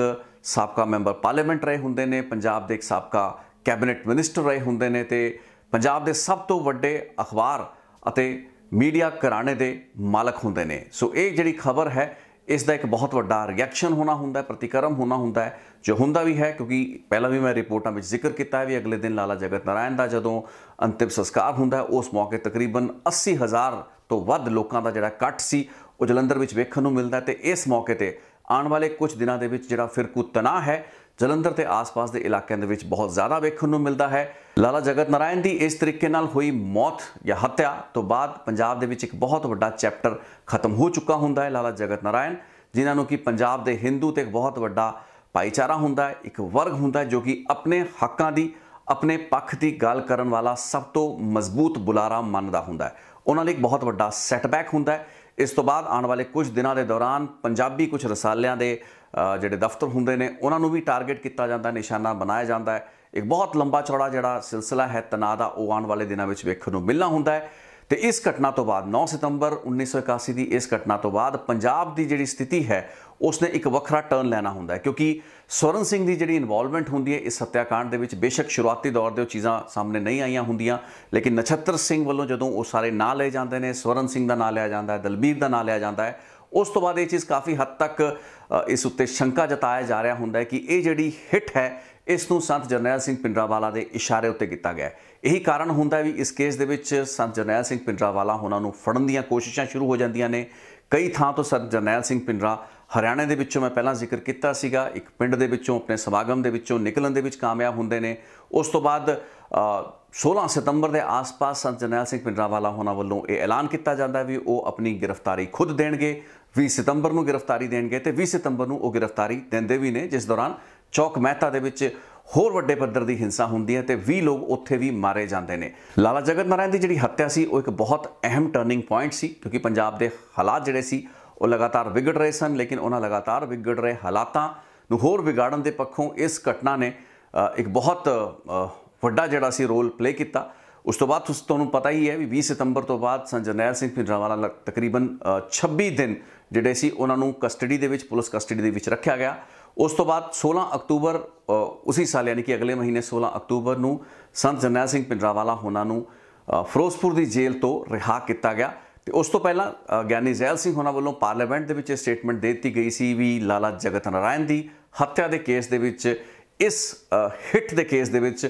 [SPEAKER 1] ਸਾਬਕਾ ਮੈਂਬਰ ਪਾਰਲੀਮੈਂਟ ਰਹੇ ਹੁੰਦੇ ਨੇ ਪੰਜਾਬ ਦੇ ਇੱਕ ਸਾਬਕਾ ਕੈਬਨਿਟ ਮਿਨਿਸਟਰ ਰਹੇ ਹੁੰਦੇ ਨੇ ਤੇ ਪੰਜਾਬ ਦੇ ਸਭ ਤੋਂ ਵੱਡੇ ਅਖਬਾਰ ਅਤੇ ਮੀਡੀਆ ਘਰਾਣੇ ਦੇ ਮਾਲਕ ਹੁੰਦੇ ਨੇ ਸੋ ਇਹ ਜਿਹੜੀ ਖਬਰ ਹੈ ਇਸ ਦਾ ਇੱਕ ਬਹੁਤ ਵੱਡਾ ਰਿਐਕਸ਼ਨ ਹੋਣਾ ਹੁੰਦਾ ਹੈ ਪ੍ਰਤੀਕਰਮ ਹੋਣਾ ਹੁੰਦਾ ਹੈ ਜੋ ਹੁੰਦਾ ਵੀ ਹੈ ਕਿਉਂਕਿ ਪਹਿਲਾਂ ਵੀ ਮੈਂ ਰਿਪੋਰਟਾਂ ਵਿੱਚ ਜ਼ਿਕਰ ਕੀਤਾ ਹੈ ਵੀ ਅਗਲੇ ਦਿਨ ਲਾਲਾ ਜਗਤ ਨਾਰਾਇਣ ਦਾ ਜਦੋਂ ਅੰਤਿਮ ਸੰਸਕਾਰ ਹੁੰਦਾ ਉਸ ਮੌਕੇ ਤਕਰੀਬਨ 80000 ਤੋਂ ਵੱਧ ਲੋਕਾਂ ਦਾ ਜਿਹੜਾ ਇਕੱਠ ਸੀ ਉਹ ਜਲੰਧਰ ਵਿੱਚ ਵੇਖਣ ਨੂੰ ਮਿਲਦਾ ਤੇ ਇਸ ਮੌਕੇ ਤੇ ਆਉਣ ਵਾਲੇ ਕੁਝ ਦਿਨਾਂ ਦੇ ਵਿੱਚ ਜਿਹੜਾ ਫਿਰਕੂ ਤਣਾਅ ਹੈ ਜਲੰਧਰ ਤੇ ਆਸ-ਪਾਸ ਦੇ ਇਲਾਕਿਆਂ ਦੇ ਵਿੱਚ ਬਹੁਤ ਜ਼ਿਆਦਾ ਵੇਖਣ ਨੂੰ ਮਿਲਦਾ ਹੈ ਲਾਲਾ ਜਗਤ ਨਾਰਾਇਣ ਦੀ ਇਸ ਤਰੀਕੇ ਨਾਲ ਹੋਈ ਮੌਤ ਜਾਂ ਹੱਤਿਆ ਤੋਂ ਬਾਅਦ ਪੰਜਾਬ ਦੇ ਵਿੱਚ ਇੱਕ ਬਹੁਤ ਵੱਡਾ ਚੈਪਟਰ ਖਤਮ ਹੋ ਚੁੱਕਾ ਹੁੰਦਾ ਹੈ ਲਾਲਾ ਜਗਤ ਨਾਰਾਇਣ ਜਿਨ੍ਹਾਂ ਨੂੰ ਕਿ ਪੰਜਾਬ ਦੇ ਹਿੰਦੂ ਤੇ ਇੱਕ ਬਹੁਤ ਵੱਡਾ ਭਾਈਚਾਰਾ ਹੁੰਦਾ ਹੈ ਇੱਕ ਵਰਗ ਹੁੰਦਾ ਜੋ ਕਿ ਆਪਣੇ ਹੱਕਾਂ ਦੀ ਆਪਣੇ ਪੱਖ ਦੀ ਗੱਲ ਕਰਨ ਵਾਲਾ ਸਭ ਤੋਂ ਮਜ਼ਬੂਤ ਬੁਲਾਰਾ ਮੰਨਦਾ ਹੁੰਦਾ ਹੈ ਉਹਨਾਂ ਲਈ ਇੱਕ ਬਹੁਤ ਵੱਡਾ ਸੈਟਬੈਕ ਹੁੰਦਾ ਹੈ ਇਸ ਤੋਂ ਬਾਅਦ ਆਉਣ ਵਾਲੇ ਕੁਝ ਦਿਨਾਂ ਦੇ ਦੌਰਾਨ ਪੰਜਾਬੀ ਕੁਝ ਰਸਾਲਿਆਂ ਦੇ ਜਿਹੜੇ ਦਫ਼ਤਰ ਹੁੰਦੇ ਨੇ ਉਹਨਾਂ ਨੂੰ ਵੀ ਟਾਰਗੇਟ ਕੀਤਾ ਜਾਂਦਾ ਨਿਸ਼ਾਨਾ ਬਣਾਇਆ ਜਾਂਦਾ ਹੈ ਇੱਕ ਬਹੁਤ ਲੰਬਾ ਚੌੜਾ ਜਿਹੜਾ ਸਿਲਸਿਲਾ ਹੈ ਤਣਾਅ ਦਾ ਉਹ ਆਉਣ ਵਾਲੇ ਦਿਨਾਂ ਵਿੱਚ ਵੇਖਣ ਨੂੰ ਮਿਲਣਾ ਹੁੰਦਾ ਹੈ ਤੇ ਇਸ ਘਟਨਾ ਤੋਂ ਬਾਅਦ 9 ਸਤੰਬਰ 1981 ਦੀ ਇਸ ਘਟਨਾ ਤੋਂ ਬਾਅਦ ਪੰਜਾਬ ਦੀ ਜਿਹੜੀ ਸਥਿਤੀ ਹੈ ਉਸਨੇ ਇੱਕ ਵੱਖਰਾ ਟਰਨ ਲੈਣਾ ਹੁੰਦਾ ਹੈ ਕਿਉਂਕਿ ਸਵਰਨ ਸਿੰਘ ਦੀ ਜਿਹੜੀ ਇਨਵੋਲਵਮੈਂਟ ਹੁੰਦੀ ਹੈ ਇਸ ਹੱਤਿਆਕਾਂਡ ਦੇ ਵਿੱਚ ਬੇਸ਼ੱਕ ਸ਼ੁਰੂਆਤੀ ਦੌਰ ਦੇ ਉਹ ਚੀਜ਼ਾਂ ਸਾਹਮਣੇ ਨਹੀਂ ਆਈਆਂ ਹੁੰਦੀਆਂ ਲੇਕਿਨ ਨਛੱਤਰ ਸਿੰਘ ਵੱਲੋਂ ਜਦੋਂ ਉਹ ਸਾਰੇ ਨਾਂ ਲਏ ਜਾਂਦੇ ਨੇ ਸਵਰਨ ਸਿੰਘ ਦਾ ਨਾਂ ਲਿਆ ਜਾਂਦਾ ਹੈ ਦਲਬੀਰ ਦਾ ਨਾਂ ਲਿਆ ਜਾਂਦਾ ਹੈ ਉਸ ਤੋਂ ਬਾਅਦ ਇਹ ਚੀਜ਼ ਕਾਫੀ ਹੱਦ ਤੱਕ ਇਸ ਉੱਤੇ ਸ਼ੰਕਾ ਜਤਾਇਆ ਜਾ ਰਿਹਾ ਹੁੰਦਾ ਹੈ ਕਿ ਇਹ ਜਿਹੜੀ ਹਿੱਟ ਹੈ ਇਸ ਨੂੰ ਸੰਤ ਜਰਨੈਲ ਸਿੰਘ ਪਿੰਡਰਾਵਾਲਾ ਦੇ ਇਸ਼ਾਰੇ ਉੱਤੇ ਕੀਤਾ ਗਿਆ ਇਹੀ ਕਾਰਨ ਹੁੰਦਾ ਹੈ ਵੀ ਇਸ ਕੇਸ ਦੇ ਵਿੱਚ ਸੰਤ ਜਰਨੈਲ ਸਿੰਘ ਪਿੰਡਰਾਵਾਲਾ ਉਹਨਾਂ ਨੂੰ ਫੜਨ ਦੀਆਂ ਕੋਸ਼ਿਸ਼ਾਂ ਸ਼ੁਰੂ ਹੋ ਜਾਂਦੀਆਂ ਨੇ ਕਈ ਥਾਂ ਤੋਂ ਸੰਤ ਜਰਨੈਲ ਸਿੰਘ ਪਿੰਡਰਾ ਹਰਿਆਣਾ ਦੇ ਵਿੱਚੋਂ ਮੈਂ ਪਹਿਲਾਂ ਜ਼ਿਕਰ ਕੀਤਾ ਸੀਗਾ ਇੱਕ ਪਿੰਡ ਦੇ ਵਿੱਚੋਂ ਆਪਣੇ ਸਮਾਗਮ ਦੇ ਵਿੱਚੋਂ ਨਿਕਲਣ ਦੇ ਵਿੱਚ ਕਾਮਯਾਬ ਹੁੰਦੇ ਨੇ ਉਸ ਤੋਂ ਬਾਅਦ 16 ਸਤੰਬਰ ਦੇ ਆਸ-ਪਾਸ ਸੰਤ ਜਨੈਲ ਸਿੰਘ ਪਿੰਡਰਾਵਾਲਾ ਹੋਣਾ ਵੱਲੋਂ ਇਹ ਐਲਾਨ ਕੀਤਾ ਜਾਂਦਾ ਵੀ ਉਹ ਆਪਣੀ ਗ੍ਰਿਫਤਾਰੀ ਖੁਦ ਦੇਣਗੇ 20 ਸਤੰਬਰ ਨੂੰ ਗ੍ਰਿਫਤਾਰੀ ਦੇਣਗੇ ਤੇ 20 ਸਤੰਬਰ ਨੂੰ ਉਹ ਗ੍ਰਿਫਤਾਰੀ ਦਿੰਦੇ ਵੀ ਨੇ ਜਿਸ ਦੌਰਾਨ ਚੌਕ ਮਹਿਤਾ ਦੇ ਵਿੱਚ ਹੋਰ ਵੱਡੇ ਪੱਧਰ ਦੀ ਹਿੰਸਾ ਹੁੰਦੀ ਹੈ ਤੇ 20 ਲੋਕ ਉੱਥੇ ਵੀ ਮਾਰੇ ਜਾਂਦੇ ਨੇ ਲਾਲਾ ਜਗਤ ਨਾਰਾਇਣ ਦੀ ਜਿਹੜੀ ਹੱਤਿਆ ਸੀ ਉਹ ਇੱਕ ਬਹੁਤ ਅਹਿਮ ਟਰਨਿੰਗ ਪੁਆਇੰਟ ਸੀ ਕਿਉਂਕਿ ਪੰਜਾਬ ਦੇ ਹਾਲਾਤ ਜਿਹੜੇ ਸੀ ਉਹ ਲਗਾਤਾਰ ਵਿਗੜ ਰਹੇ ਸਨ ਲੇਕਿਨ ਉਹਨਾਂ ਲਗਾਤਾਰ ਵਿਗੜ ਰਹੇ ਹਾਲਾਤਾਂ ਨੂੰ ਹੋਰ ਵਿਗਾੜਨ ਦੇ ਪੱਖੋਂ ਇਸ ਘਟਨਾ ਨੇ ਇੱਕ ਬਹੁਤ ਵੱਡਾ ਜਿਹੜਾ ਸੀ ਰੋਲ ਪਲੇ ਕੀਤਾ ਉਸ ਤੋਂ ਬਾਅਦ ਤੁਸੀਂ ਤੁਹਾਨੂੰ ਪਤਾ ਹੀ ਹੈ ਵੀ 20 ਸਤੰਬਰ ਤੋਂ ਬਾਅਦ ਸੰਜਨੈਲ ਸਿੰਘ ਭਿੰਡਰਾਵਾਲਾ ਤਕਰੀਬਨ 26 ਦਿਨ ਜਿਹੜੇ ਸੀ ਉਹਨਾਂ ਨੂੰ ਕਸਟਡੀ ਦੇ ਵਿੱਚ ਪੁਲਿਸ ਕਸਟਡੀ ਦੇ ਵਿੱਚ ਰੱਖਿਆ ਗਿਆ ਉਸ ਤੋਂ ਬਾਅਦ 16 ਅਕਤੂਬਰ ਉਸੇ ਸਾਲ ਯਾਨੀ ਕਿ ਅਗਲੇ ਮਹੀਨੇ 16 ਅਕਤੂਬਰ ਨੂੰ ਸੰਤ ਜਨੈਲ ਸਿੰਘ ਪਿੰਡਰਾਵਾਲਾ ਹੋਣਾ ਨੂੰ ਫਿਰੋਜ਼ਪੁਰ ਦੀ ਜੇਲ੍ਹ ਤੋਂ ਰਿਹਾ ਕੀਤਾ ਗਿਆ ਤੇ ਉਸ ਤੋਂ ਪਹਿਲਾਂ ਗਿਆਨੀ ਜ਼ੈਲ ਸਿੰਘ ਹੋਣਾ ਵੱਲੋਂ ਪਾਰਲੀਮੈਂਟ ਦੇ ਵਿੱਚ ਸਟੇਟਮੈਂਟ ਦੇ ਦਿੱਤੀ ਗਈ ਸੀ ਵੀ ਲਾਲਾ ਜਗਤ ਨਾਰਾਇਣ ਦੀ ਹੱਤਿਆ ਦੇ ਕੇਸ ਦੇ ਵਿੱਚ ਇਸ ਹਿੱਟ ਦੇ ਕੇਸ ਦੇ ਵਿੱਚ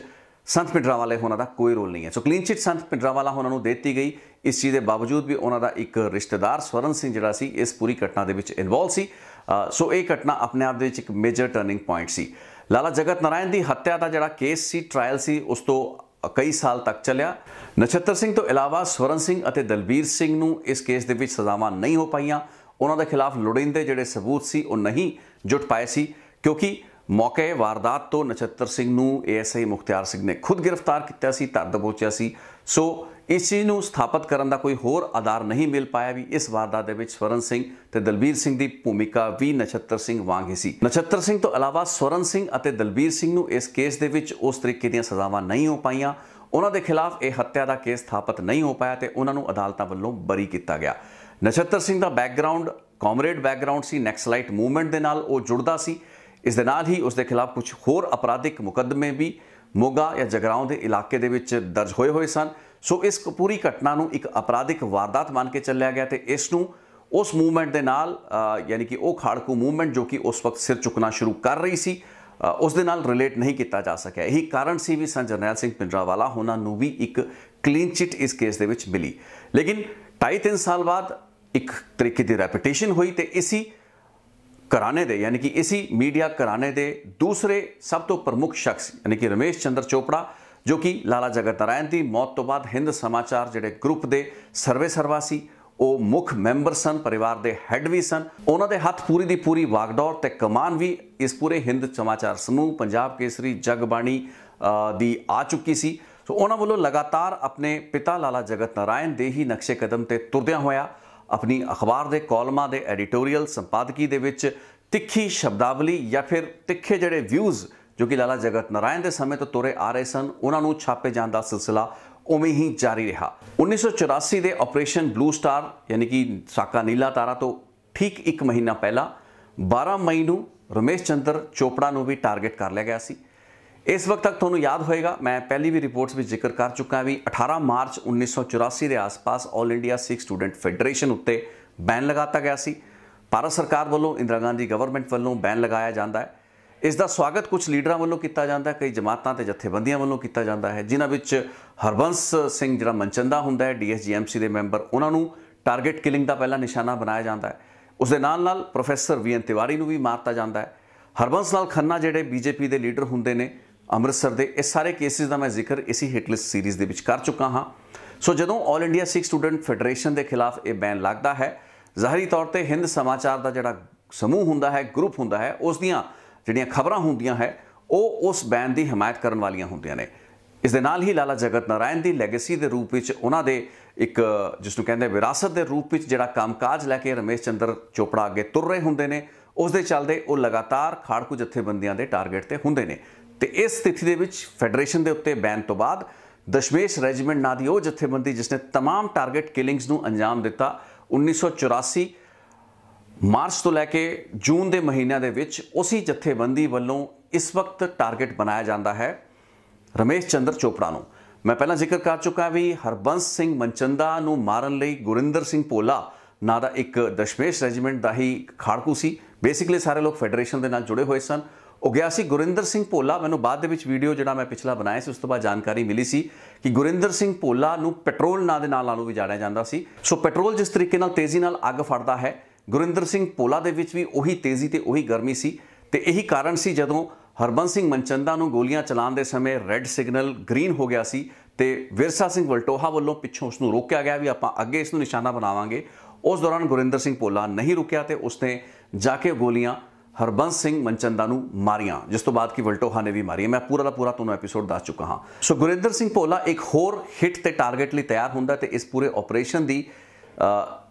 [SPEAKER 1] ਸੰਤ ਪਿੰਡਰਾਵਾਲੇ ਹੋਣਾ ਦਾ ਕੋਈ ਰੋਲ ਨਹੀਂ ਹੈ ਸੋ ਕਲੀਨ ਚਿਟ ਸੰਤ ਪਿੰਡਰਾਵਾਲਾ ਉਹਨਾਂ ਨੂੰ ਦਿੱਤੀ ਗਈ ਇਸ ਚੀਜ਼ ਦੇ ਬਾਵਜੂਦ ਵੀ ਉਹਨਾਂ ਦਾ ਇੱਕ ਰਿਸ਼ਤੇਦਾਰ ਸਵਰਨ ਸਿੰਘ ਜਿਹੜਾ ਸੀ ਇਸ ਪੂਰੀ ਘਟਨਾ ਦੇ ਵਿੱਚ ਇਨਵੋਲ ਸੀ ਸੋ ਇਹ ਘਟਨਾ ਆਪਣੇ ਆਪ ਦੇ ਵਿੱਚ ਇੱਕ ਮੇਜਰ ਟਰਨਿੰਗ ਪੁਆਇੰਟ ਸੀ ਲਾਲਾ ਜਗਤ ਨਾਰਾਇਣ ਦੀ ਹੱਤਿਆ ਦਾ ਜਿਹੜਾ ਕੇਸ ਸੀ ਟ੍ਰਾਇਲ ਸੀ ਉਸ ਤੋਂ ਕਈ ਸਾਲ ਤੱਕ ਚੱਲਿਆ ਨਛੱਤਰ ਸਿੰਘ ਤੋਂ ਇਲਾਵਾ ਸਵਰਨ ਸਿੰਘ ਅਤੇ ਦਲਬੀਰ ਸਿੰਘ ਨੂੰ ਇਸ ਕੇਸ ਦੇ ਵਿੱਚ ਸਜ਼ਾਵਾਂ ਨਹੀਂ ਹੋ ਪਾਈਆਂ ਉਹਨਾਂ ਦੇ ਖਿਲਾਫ ਲੋੜਿੰਦੇ ਜਿਹੜੇ ਸਬੂਤ ਸੀ ਉਹ ਨਹੀਂ ਜੁਟ ਪਾਏ ਸੀ ਕਿਉਂਕਿ ਮੌਕੇ ਵਾਰਦਾਤ ਤੋਂ ਨਛੱਤਰ ਸਿੰਘ ਨੂੰ ਏਐਸਆਈ ਮੁਖਤਿਆਰ ਸਿੰਘ ਨੇ ਖੁਦ ਗ੍ਰਿਫਤਾਰ ਕੀਤਾ ਸੀ ਧਰ ਦਬੋਚਿਆ ਸੀ ਸੋ ਇਸ ਚੀਜ਼ ਨੂੰ ਸਥਾਪਿਤ ਕਰਨ ਦਾ ਕੋਈ ਹੋਰ ਆਧਾਰ ਨਹੀਂ ਮਿਲ ਪਾਇਆ ਵੀ ਇਸ ਵਾਰਦਾਤ ਦੇ ਵਿੱਚ ਸਵਰਨ ਸਿੰਘ ਤੇ ਦਲਬੀਰ ਸਿੰਘ ਦੀ ਭੂਮਿਕਾ ਵੀ ਨਛੱਤਰ ਸਿੰਘ ਵਾਂਗ ਹੀ ਸੀ ਨਛੱਤਰ ਸਿੰਘ ਤੋਂ ਇਲਾਵਾ ਸਵਰਨ ਸਿੰਘ ਅਤੇ ਦਲਬੀਰ ਸਿੰਘ ਨੂੰ ਇਸ ਕੇਸ ਦੇ ਵਿੱਚ ਉਸ ਤਰੀਕੇ ਦੀਆਂ ਸਜ਼ਾਵਾਂ ਨਹੀਂ ਹੋ ਪਾਈਆਂ ਉਹਨਾਂ ਦੇ ਖਿਲਾਫ ਇਹ ਹੱਤਿਆ ਦਾ ਕੇਸ ਸਥਾਪਿਤ ਨਹੀਂ ਹੋ ਪਾਇਆ ਤੇ ਉਹਨਾਂ ਨੂੰ ਅਦਾਲਤਾਂ ਵੱਲੋਂ ਬਰੀ ਕੀਤਾ ਗਿਆ ਨਛੱਤਰ ਸਿੰਘ ਦਾ ਬੈਕਗ੍ਰਾਉਂਡ ਕਾਮਰੇਡ ਬੈਕਗ੍ਰਾਉਂਡ ਸੀ ਨੈਕਸਲਾਈਟ ਮੂਵਮੈਂਟ ਦੇ ਨਾਲ ਉਹ ਜੁੜਦਾ ਸੀ ਇਸ ਦੇ ਨਾਲ ਹੀ ਉਸ ਦੇ ਖਿਲਾਫ ਕੁਝ ਹੋਰ ਅਪਰਾਧਿਕ ਮੁਕੱਦਮੇ ਵੀ ਮੋਗਾ ਜਾਂ ਜਗਰਾਉਂ ਦੇ ਇਲਾਕੇ ਦੇ ਵਿੱਚ ਦਰਜ ਹੋਏ ਹੋਏ ਸਨ ਸੋ ਇਸ ਪੂਰੀ ਘਟਨਾ ਨੂੰ ਇੱਕ ਅਪਰਾਧਿਕ ਵਾਰਦਾਤ ਮੰਨ ਕੇ ਚੱਲਿਆ ਗਿਆ ਤੇ ਇਸ ਨੂੰ ਉਸ ਮੂਵਮੈਂਟ ਦੇ ਨਾਲ ਯਾਨੀ ਕਿ ਉਹ ਖਾੜਕੂ ਮੂਵਮੈਂਟ ਜੋ ਕਿ ਉਸ ਵਕਤ ਸਿਰ ਚੁੱਕਣਾ ਸ਼ੁਰੂ ਕਰ ਰਹੀ ਸੀ ਉਸ ਦੇ ਨਾਲ ਰਿਲੇਟ ਨਹੀਂ ਕੀਤਾ ਜਾ ਸਕਿਆ ਇਹੀ ਕਾਰਨ ਸੀ ਵੀ ਸੰਜਨੈਲ ਸਿੰਘ ਪਿੰਡਰਾਵਾਲਾ ਹੋਣਾ ਨੂੰ ਵੀ ਇੱਕ ਕਲੀਨ ਚਿਟ ਇਸ ਕੇਸ ਦੇ ਵਿੱਚ ਮਿਲੀ ਲੇਕਿਨ 2.5 3 ਸਾਲ ਬਾਅਦ ਇੱਕ ਤਰੀਕੇ ਦੀ ਰੈਪਿਟੇਸ਼ਨ ਹੋਈ ਤੇ ਇਸੀ ਕਰਾਨੇ ਦੇ ਯਾਨੀ ਕਿ इसी ਮੀਡੀਆ घराने ਦੇ ਦੂਸਰੇ ਸਭ ਤੋਂ ਪ੍ਰਮੁੱਖ ਸ਼ਖਸ ਯਾਨੀ ਕਿ ਰਮੇਸ਼ ਚੰਦਰ ਚੋਪੜਾ ਜੋ ਕਿ ਲਾਲਾ ਜਗਤ ਨਾਰਾਇਣ ਦੀ ਮੌਤ ਤੋਂ ਬਾਅਦ ਹਿੰਦ ਸਮਾਚਾਰ ਜਿਹੜੇ ਗਰੁੱਪ ਦੇ ਸਰਵੇ ਸਰਵਾਸੀ ਉਹ ਮੁੱਖ ਮੈਂਬਰ ਸਨ ਪਰਿਵਾਰ ਦੇ ਹੈੱਡ ਵੀ ਸਨ ਉਹਨਾਂ ਦੇ ਹੱਥ ਪੂਰੀ ਦੀ ਪੂਰੀ ਵਾਗਡੌਰ ਤੇ ਕਮਾਨ ਵੀ ਇਸ ਪੂਰੇ ਹਿੰਦ ਸਮਾਚਾਰ ਸਮੂਹ ਪੰਜਾਬ ਕੇਸਰੀ ਜਗਬਾਣੀ ਦੀ ਆ ਚੁੱਕੀ ਸੀ ਸੋ ਉਹਨਾਂ ਵੱਲੋਂ ਲਗਾਤਾਰ ਆਪਣੇ ਪਿਤਾ ਲਾਲਾ ਜਗਤ ਨਾਰਾਇਣ ਦੇ ਹੀ ਨਕਸ਼ੇ ਕਦਮ ਤੇ ਤੁਰਦਿਆਂ ਹੋਇਆ ਆਪਣੀ ਅਖਬਾਰ ਦੇ ਕਾਲਮਾਂ ਦੇ ਐਡੀਟੋਰੀਅਲ ਸੰਪਾਦਕੀ ਦੇ ਵਿੱਚ ਤਿੱਖੀ ਸ਼ਬਦਾਵਲੀ ਜਾਂ ਫਿਰ ਤਿੱਖੇ ਜਿਹੜੇ ਵਿਊਜ਼ ਜੋ ਕਿ ਲਾਲਾ ਜਗਤ ਨਾਰਾਇਣ ਦੇ ਸਮੇਂ ਤੋਂ ਤੁਰੇ ਆ ਰਹੇ ਸਨ ਉਹਨਾਂ ਨੂੰ ਛਾਪੇ ਜਾਣ ਦਾ ਸਿਲਸਿਲਾ ਉਵੇਂ ਹੀ ਜਾਰੀ ਰਿਹਾ 1984 ਦੇ ਆਪਰੇਸ਼ਨ ਬਲੂ ਸਟਾਰ ਯਾਨੀ ਕਿ ਸਾਕਾ ਨੀਲਾ ਤਾਰਾ ਤੋਂ ਠੀਕ 1 ਮਹੀਨਾ ਪਹਿਲਾਂ 12 ਮਈ ਨੂੰ ਰਮੇਸ਼ ਚੰਦਰ ਚੋਪੜਾ ਨੂੰ ਵੀ ਟਾਰਗੇਟ ਕਰ ਲਿਆ ਗਿਆ ਸੀ ਇਸ ਵਕਤ ਤੱਕ ਤੁਹਾਨੂੰ ਯਾਦ ਹੋਏਗਾ ਮੈਂ ਪਹਿਲੀ ਵੀ ਰਿਪੋਰਟਸ ਵਿੱਚ ਜ਼ਿਕਰ ਕਰ ਚੁੱਕਾ ਵੀ 18 ਮਾਰਚ 1984 ਦੇ ਆਸ-ਪਾਸ 올 ਇੰਡੀਆ ਸਿੱਖ ਸਟੂਡੈਂਟ ਫੈਡਰੇਸ਼ਨ ਉੱਤੇ ਬੈਨ ਲਗਾਤਾ ਗਿਆ ਸੀ ਭਾਰਤ ਸਰਕਾਰ ਵੱਲੋਂ ਇੰਦਰਾ ਗਾਂਧੀ ਗਵਰਨਮੈਂਟ ਵੱਲੋਂ ਬੈਨ ਲਗਾਇਆ ਜਾਂਦਾ ਹੈ ਇਸ ਦਾ ਸਵਾਗਤ ਕੁਝ ਲੀਡਰਾਂ ਵੱਲੋਂ ਕੀਤਾ ਜਾਂਦਾ ਹੈ ਕਈ ਜਮਾਤਾਂ ਤੇ ਜਥੇਬੰਦੀਆਂ ਵੱਲੋਂ ਕੀਤਾ ਜਾਂਦਾ ਹੈ ਜਿਨ੍ਹਾਂ ਵਿੱਚ ਹਰਬੰਸ ਸਿੰਘ ਜਿਹੜਾ ਮਨਚੰਦਾ ਹੁੰਦਾ ਹੈ ਡੀਐਸਜੀਐਮਸੀ ਦੇ ਮੈਂਬਰ ਉਹਨਾਂ ਨੂੰ ਟਾਰਗੇਟ ਕਿਲਿੰਗ ਦਾ ਪਹਿਲਾ ਨਿਸ਼ਾਨਾ ਬਣਾਇਆ ਜਾਂਦਾ ਹੈ ਉਸ ਦੇ ਨਾਲ ਨਾਲ ਪ੍ਰੋਫੈਸਰ ਵੀਐਨ ਤਿਵਾਰੀ ਨੂੰ ਵੀ ਮਾਰਤਾ ਜਾਂਦਾ ਹੈ ਹਰਬੰਸ ਲਾਲ ਖੰਨਾ ਜਿਹੜੇ ਬੀਜੇਪੀ ਦੇ ਲੀਡਰ ਹੁੰਦੇ ਨੇ ਅੰਮ੍ਰਿਤਸਰ ਦੇ ਇਹ ਸਾਰੇ ਕੇਸਿਸ ਦਾ ਮੈਂ ਜ਼ਿਕਰ ਇਸੇ ਹਿਟ ਸੀਰੀਜ਼ ਦੇ ਵਿੱਚ ਕਰ ਚੁੱਕਾ ਹਾਂ ਸੋ ਜਦੋਂ 올 ਇੰਡੀਆ ਸਿੱਖ ਸਟੂਡੈਂਟ ਫੈਡਰੇਸ਼ਨ ਦੇ ਖਿਲਾਫ ਇਹ ਬੈਨ ਲੱਗਦਾ ਹੈ ਜ਼ਾਹਰੀ ਤੌਰ ਤੇ ਹਿੰਦ ਸਮਾਚਾਰ ਦਾ ਜਿਹੜਾ ਸਮੂਹ ਹੁੰਦਾ ਹੈ ਗਰੁੱਪ ਹੁੰਦਾ ਹੈ ਉਸ ਦੀਆਂ ਜਿਹੜੀਆਂ ਖਬਰਾਂ ਹੁੰਦੀਆਂ ਹੈ ਉਹ ਉਸ ਬੈਨ ਦੀ ਹਮਾਇਤ ਕਰਨ ਵਾਲੀਆਂ ਹੁੰਦੀਆਂ ਨੇ ਇਸ ਦੇ ਨਾਲ ਹੀ ਲਾਲਾ ਜਗਤ ਨਾਰਾਇਣ ਦੀ ਲੈਗੇਸੀ ਦੇ ਰੂਪ ਵਿੱਚ ਉਹਨਾਂ ਦੇ ਇੱਕ ਜਿਸ ਨੂੰ ਕਹਿੰਦੇ ਵਿਰਾਸਤ ਦੇ ਰੂਪ ਵਿੱਚ ਜਿਹੜਾ ਕੰਮਕਾਜ ਲੈ ਕੇ ਰਮੇਸ਼ ਚੰਦਰ ਚੋਪੜਾ ਅੱਗੇ ਤੁਰ ਰਹੇ ਹੁੰਦੇ ਨੇ ਉਸ ਦੇ ਚੱਲਦੇ ਉਹ ਲਗਾਤਾਰ ਖਾੜਕੂ ਜਥੇਬੰਦੀਆਂ ਦੇ ਟਾਰਗੇਟ ਤੇ ਹੁੰਦੇ ਨੇ ਤੇ ਇਸ ਸਥਿਤੀ ਦੇ ਵਿੱਚ ਫੈਡਰੇਸ਼ਨ ਦੇ ਉੱਤੇ ਬੈਨ ਤੋਂ ਬਾਅਦ ਦਸ਼ਮੇਸ਼ ਰੈਜੀਮੈਂਟ ਨਾਂ ਦੀ ਉਹ ਜਥੇਬੰਦੀ ਜਿਸ ਨੇ तमाम ਟਾਰਗੇਟ ਕਿਲਿੰਗਸ ਨੂੰ ਅੰਜਾਮ ਦਿੱਤਾ 1984 ਮਾਰਚ ਤੋਂ ਲੈ ਕੇ ਜੂਨ ਦੇ ਮਹੀਨਿਆਂ ਦੇ ਵਿੱਚ ਉਸੇ ਜਥੇਬੰਦੀ ਵੱਲੋਂ ਇਸ ਵਕਤ ਟਾਰਗੇਟ ਬਣਾਇਆ ਜਾਂਦਾ ਹੈ ਰਮੇਸ਼ ਚੰਦਰ ਚੋਪੜਾ ਨੂੰ ਮੈਂ ਪਹਿਲਾਂ ਜ਼ਿਕਰ ਕਰ ਚੁੱਕਾ ਵੀ ਹਰਬੰਸ ਸਿੰਘ ਮਨਚੰਦਾ ਨੂੰ ਮਾਰਨ ਲਈ ਗੁਰਿੰਦਰ ਸਿੰਘ ਪੋਲਾ ਨਾਂ ਦਾ ਇੱਕ ਦਸ਼ਮੇਸ਼ ਰੈਜੀਮੈਂਟ ਦਾ ਹੀ ਖਾੜਕੂ ਸੀ ਬੇਸਿਕਲੀ ਸਾਰੇ ਲੋਕ ਫੈਡਰੇਸ਼ਨ ਦੇ ਨਾਲ ਜੁੜੇ ਹੋਏ ਸਨ ਉਹ ਗਿਆ ਸੀ ਗੁਰਿੰਦਰ ਸਿੰਘ ਭੋਲਾ ਮੈਨੂੰ ਬਾਅਦ ਦੇ ਵਿੱਚ ਵੀਡੀਓ ਜਿਹੜਾ ਮੈਂ ਪਿਛਲਾ ਬਣਾਇਆ ਸੀ ਉਸ ਤੋਂ ਬਾਅਦ ਜਾਣਕਾਰੀ ਮਿਲੀ ਸੀ ਕਿ ਗੁਰਿੰਦਰ ਸਿੰਘ ਭੋਲਾ ਨੂੰ ਪੈਟਰੋਲ ਨਾਂ ਦੇ ਨਾਲ ਨਾਲੋਂ ਵੀ ਜਾਣਿਆ ਜਾਂਦਾ ਸੀ ਸੋ ਪੈਟਰੋਲ ਜਿਸ ਤਰੀਕੇ ਨਾਲ ਤੇਜ਼ੀ ਨਾਲ ਅੱਗ ਫੜਦਾ ਹੈ ਗੁਰਿੰਦਰ ਸਿੰਘ ਭੋਲਾ ਦੇ ਵਿੱਚ ਵੀ ਉਹੀ ਤੇਜ਼ੀ ਤੇ ਉਹੀ ਗਰਮੀ ਸੀ ਤੇ ਇਹੀ ਕਾਰਨ ਸੀ ਜਦੋਂ ਹਰਬੰਸ ਸਿੰਘ ਮਨਚੰਦਾ ਨੂੰ ਗੋਲੀਆਂ ਚਲਾਉਣ ਦੇ ਸਮੇਂ ਰੈੱਡ ਸਿਗਨਲ ਗ੍ਰੀਨ ਹੋ ਗਿਆ ਸੀ ਤੇ ਵਿਰਸਾ ਸਿੰਘ ਵਲਟੋਹਾ ਵੱਲੋਂ ਪਿੱਛੋਂ ਉਸ ਨੂੰ ਰੋਕਿਆ ਗਿਆ ਵੀ ਆਪਾਂ ਅੱਗੇ ਇਸ ਨੂੰ ਨਿਸ਼ਾਨਾ ਬਣਾਵਾਂਗੇ ਉਸ ਦੌਰਾਨ ਗੁਰਿੰਦਰ ਸਿੰਘ ਭੋਲਾ ਨਹੀਂ ਰੁਕਿਆ ਤੇ ਉਸਨੇ ਜਾ ਕੇ ਗੋਲੀਆਂ ਹਰਬੰਸ ਸਿੰਘ ਮਨਚੰਦਾ ਨੂੰ ਮਾਰੀਆਂ ਜਿਸ ਤੋਂ ਬਾਅਦ ਕਿ ਵਲਟੋਹਾ ਨੇ ਵੀ ਮਾਰੀਆਂ ਮੈਂ ਪੂਰਾ ਦਾ ਪੂਰਾ ਤੁਹਾਨੂੰ ਐਪੀਸੋਡ ਦੱਸ ਚੁੱਕਾ ਹਾਂ ਸੋ ਗੁਰਿੰਦਰ ਸਿੰਘ ਭੋਲਾ ਇੱਕ ਹੋਰ ਹਿੱਟ ਤੇ ਟਾਰਗੇਟ ਲਈ ਤਿਆਰ ਹੁੰਦਾ ਤੇ ਇਸ ਪੂਰੇ ਆਪਰੇਸ਼ਨ ਦੀ